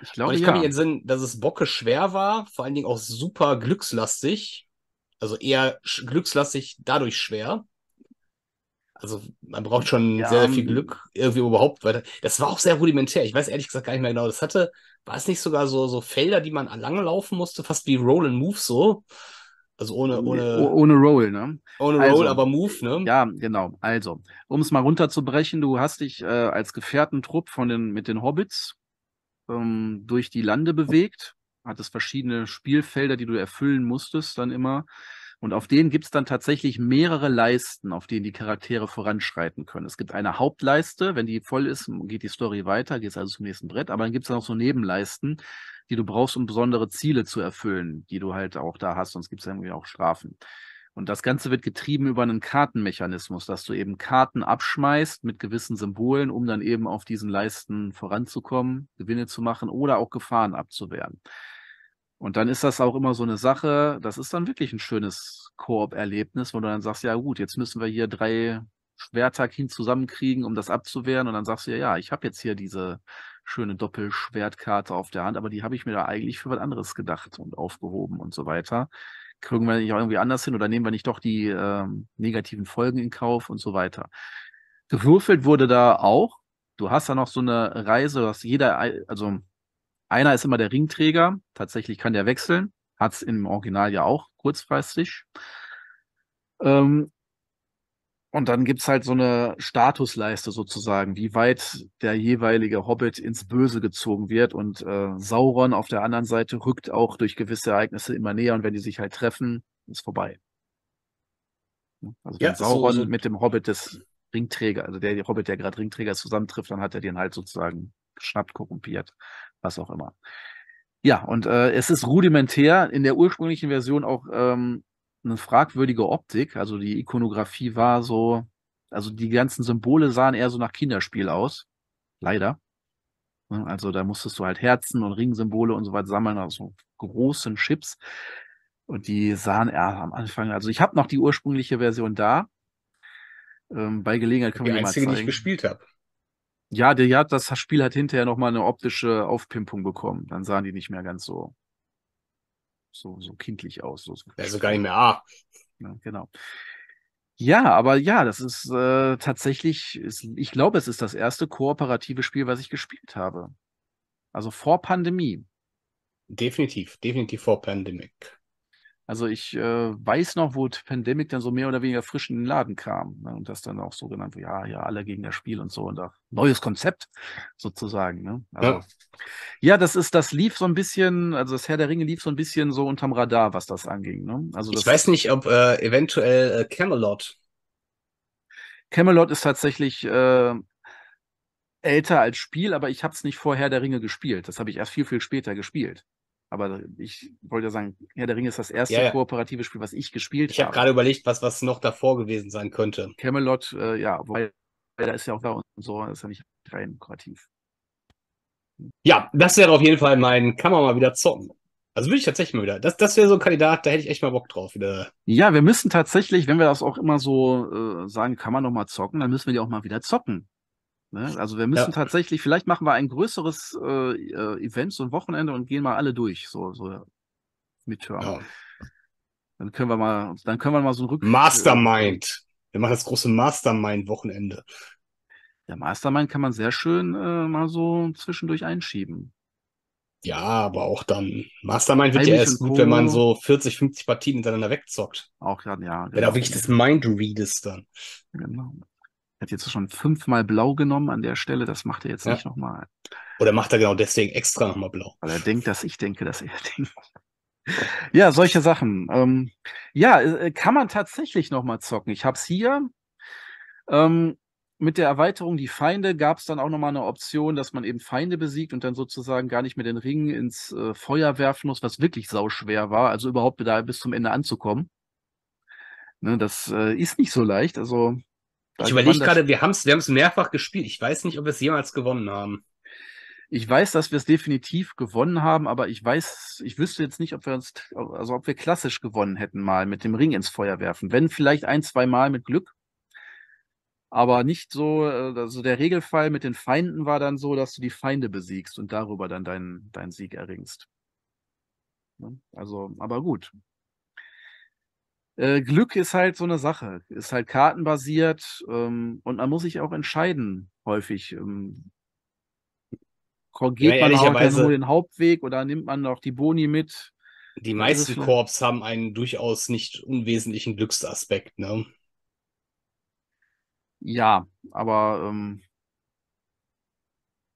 Ich glaube, ich ja. kann mich entsinnen, dass es Bocke schwer war, vor allen Dingen auch super glückslastig. Also eher glückslastig, dadurch schwer. Also man braucht schon ja, sehr, sehr viel ähm, Glück irgendwie überhaupt weiter. Das war auch sehr rudimentär. Ich weiß ehrlich gesagt gar nicht mehr genau. Das hatte, war es nicht sogar so, so Felder, die man lang laufen musste, fast wie Roll and Move so. Also ohne, ähm, ohne. ohne Roll, ne? Ohne Roll, also, aber Move, ne? Ja, genau. Also, um es mal runterzubrechen, du hast dich äh, als Gefährtentrupp von den, mit den Hobbits ähm, durch die Lande oh. bewegt hattest verschiedene Spielfelder, die du erfüllen musstest dann immer. Und auf denen gibt es dann tatsächlich mehrere Leisten, auf denen die Charaktere voranschreiten können. Es gibt eine Hauptleiste, wenn die voll ist, geht die Story weiter, geht es also zum nächsten Brett, aber dann gibt es dann auch so Nebenleisten, die du brauchst, um besondere Ziele zu erfüllen, die du halt auch da hast, sonst gibt es irgendwie auch Strafen. Und das Ganze wird getrieben über einen Kartenmechanismus, dass du eben Karten abschmeißt mit gewissen Symbolen, um dann eben auf diesen Leisten voranzukommen, Gewinne zu machen oder auch Gefahren abzuwehren. Und dann ist das auch immer so eine Sache, das ist dann wirklich ein schönes Koop-Erlebnis, wo du dann sagst, ja gut, jetzt müssen wir hier drei Schwerthakin zusammenkriegen, um das abzuwehren. Und dann sagst du ja, ja, ich habe jetzt hier diese schöne Doppelschwertkarte auf der Hand, aber die habe ich mir da eigentlich für was anderes gedacht und aufgehoben und so weiter. Kriegen wir nicht auch irgendwie anders hin oder nehmen wir nicht doch die äh, negativen Folgen in Kauf und so weiter. Gewürfelt wurde da auch. Du hast da noch so eine Reise, dass jeder, also einer ist immer der Ringträger. Tatsächlich kann der wechseln. Hat es im Original ja auch kurzfristig. Ähm, und dann gibt es halt so eine Statusleiste sozusagen, wie weit der jeweilige Hobbit ins Böse gezogen wird. Und äh, Sauron auf der anderen Seite rückt auch durch gewisse Ereignisse immer näher. Und wenn die sich halt treffen, ist vorbei. Also ja, wenn Sauron so, so. mit dem Hobbit des Ringträgers, also der Hobbit, der gerade Ringträger ist, zusammentrifft, dann hat er den halt sozusagen geschnappt, korrumpiert, was auch immer. Ja, und äh, es ist rudimentär in der ursprünglichen Version auch ähm, eine fragwürdige Optik. Also die Ikonografie war so, also die ganzen Symbole sahen eher so nach Kinderspiel aus. Leider. Ne, also da musstest du halt Herzen und Ringsymbole und so weiter sammeln, also so großen Chips. Und die sahen eher am Anfang, also ich habe noch die ursprüngliche Version da. Ähm, bei Gelegenheit können die wir die mal zeigen. die ich gespielt habe ja, der hat das Spiel hat hinterher nochmal eine optische Aufpimpung bekommen. Dann sahen die nicht mehr ganz so, so, so kindlich aus. So, so ja, sogar nicht mehr Ah. Ja, genau. Ja, aber ja, das ist äh, tatsächlich, ist, ich glaube, es ist das erste kooperative Spiel, was ich gespielt habe. Also vor Pandemie. Definitiv, definitiv vor Pandemie. Also ich äh, weiß noch, wo Pandemic dann so mehr oder weniger frisch in den Laden kam ne? und das dann auch so genannt, ja, ja, alle gegen das Spiel und so und auch neues Konzept sozusagen. Ne? Also, ja. ja. das ist, das lief so ein bisschen, also das Herr der Ringe lief so ein bisschen so unterm Radar, was das anging. Ne? Also das, ich weiß nicht, ob äh, eventuell äh, Camelot. Camelot ist tatsächlich äh, älter als Spiel, aber ich habe es nicht vor Herr der Ringe gespielt. Das habe ich erst viel, viel später gespielt. Aber ich wollte ja sagen, Herr der Ring ist das erste ja, ja. kooperative Spiel, was ich gespielt ich habe. Ich habe gerade überlegt, was, was noch davor gewesen sein könnte. Camelot, äh, ja, weil da ist ja auch da und so, ist ja nicht rein kooperativ. Ja, das wäre auf jeden Fall mein, kann man mal wieder zocken. Also würde ich tatsächlich mal wieder. Das, das wäre so ein Kandidat, da hätte ich echt mal Bock drauf. Wieder. Ja, wir müssen tatsächlich, wenn wir das auch immer so äh, sagen, kann man noch mal zocken, dann müssen wir die auch mal wieder zocken. Ne? Also wir müssen ja. tatsächlich, vielleicht machen wir ein größeres äh, äh, Event, so ein Wochenende und gehen mal alle durch, so, so Midterm. Ja. Dann können wir mal, dann können wir mal so ein Rück. Äh, Mastermind. Wir machen das große Mastermind-Wochenende. Der Mastermind kann man sehr schön äh, mal so zwischendurch einschieben. Ja, aber auch dann. Mastermind wird Heimlich ja erst gut, wenn man so 40, 50 Partien hintereinander wegzockt. Auch dann, ja. Wenn genau. auch wirklich das Mindread ist dann. Genau hat jetzt schon fünfmal blau genommen an der Stelle, das macht er jetzt ja. nicht nochmal. Oder macht er genau deswegen extra nochmal blau? Weil er denkt, dass ich denke, dass er denkt. Ja, solche Sachen. Ähm, ja, äh, äh, kann man tatsächlich nochmal zocken. Ich habe es hier. Ähm, mit der Erweiterung Die Feinde gab es dann auch nochmal eine Option, dass man eben Feinde besiegt und dann sozusagen gar nicht mehr den Ring ins äh, Feuer werfen muss, was wirklich sauschwer war, also überhaupt da bis zum Ende anzukommen. Ne, das äh, ist nicht so leicht. Also also ich überlege gerade, wir haben es wir haben's mehrfach gespielt. Ich weiß nicht, ob wir es jemals gewonnen haben. Ich weiß, dass wir es definitiv gewonnen haben, aber ich weiß, ich wüsste jetzt nicht, ob wir uns, also ob wir klassisch gewonnen hätten, mal mit dem Ring ins Feuer werfen. Wenn vielleicht ein, zwei Mal mit Glück. Aber nicht so, äh, also der Regelfall mit den Feinden war dann so, dass du die Feinde besiegst und darüber dann deinen, deinen Sieg erringst. Ne? Also, aber gut, äh, Glück ist halt so eine Sache, ist halt kartenbasiert ähm, und man muss sich auch entscheiden häufig. Ähm, geht ja, man auch nur den Hauptweg oder nimmt man auch die Boni mit? Die meisten Korps haben einen durchaus nicht unwesentlichen Glücksaspekt, ne? Ja, aber ähm,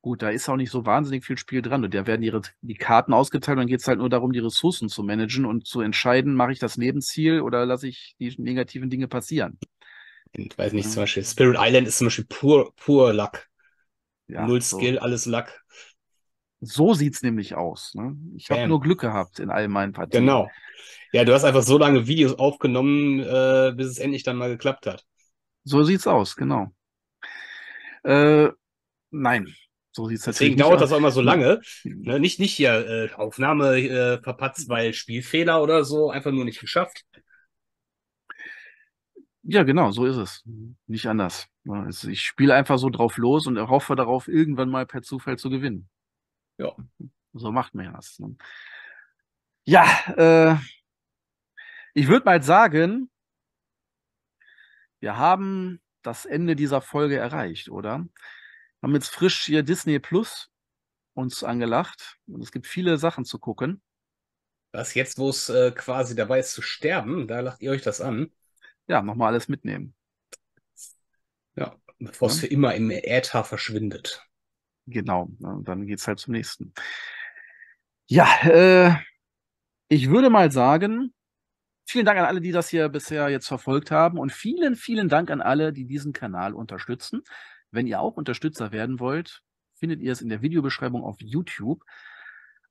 Gut, da ist auch nicht so wahnsinnig viel Spiel dran. Und da werden ihre, die Karten ausgeteilt und dann geht es halt nur darum, die Ressourcen zu managen und zu entscheiden, mache ich das Nebenziel oder lasse ich die negativen Dinge passieren. Ich weiß nicht, ja. zum Beispiel Spirit Island ist zum Beispiel pur, pur Luck. Ja, Null Skill, alles Luck. So sieht es nämlich aus. Ne? Ich habe nur Glück gehabt in all meinen Partien. Genau. Ja, du hast einfach so lange Videos aufgenommen, äh, bis es endlich dann mal geklappt hat. So sieht's aus, genau. Äh, nein, so sieht es Deswegen dauert das auch immer so lange. Ne? Nicht, nicht hier äh, Aufnahme äh, verpatzt, weil Spielfehler oder so, einfach nur nicht geschafft. Ja, genau, so ist es. Nicht anders. ich spiele einfach so drauf los und hoffe darauf, irgendwann mal per Zufall zu gewinnen. Ja. So macht man das. Ne? Ja, äh, ich würde mal sagen, wir haben das Ende dieser Folge erreicht, oder? haben jetzt frisch hier Disney Plus uns angelacht. Und es gibt viele Sachen zu gucken. Was jetzt, wo es äh, quasi dabei ist zu sterben, da lacht ihr euch das an. Ja, nochmal alles mitnehmen. Ja, bevor ja. für immer im Äther verschwindet. Genau, dann geht es halt zum nächsten. Ja, äh, ich würde mal sagen, vielen Dank an alle, die das hier bisher jetzt verfolgt haben und vielen, vielen Dank an alle, die diesen Kanal unterstützen. Wenn ihr auch Unterstützer werden wollt, findet ihr es in der Videobeschreibung auf YouTube.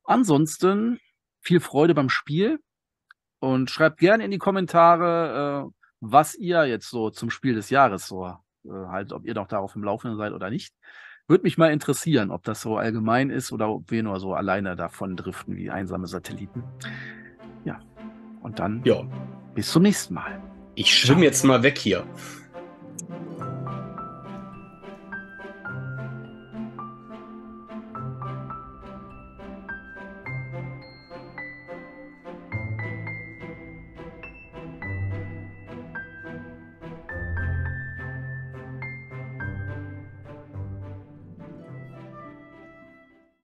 Ansonsten viel Freude beim Spiel und schreibt gerne in die Kommentare, äh, was ihr jetzt so zum Spiel des Jahres so halt, ob ihr noch darauf im Laufenden seid oder nicht. Würde mich mal interessieren, ob das so allgemein ist oder ob wir nur so alleine davon driften wie einsame Satelliten. Ja, und dann ja. bis zum nächsten Mal. Ich schwimme jetzt mal weg hier.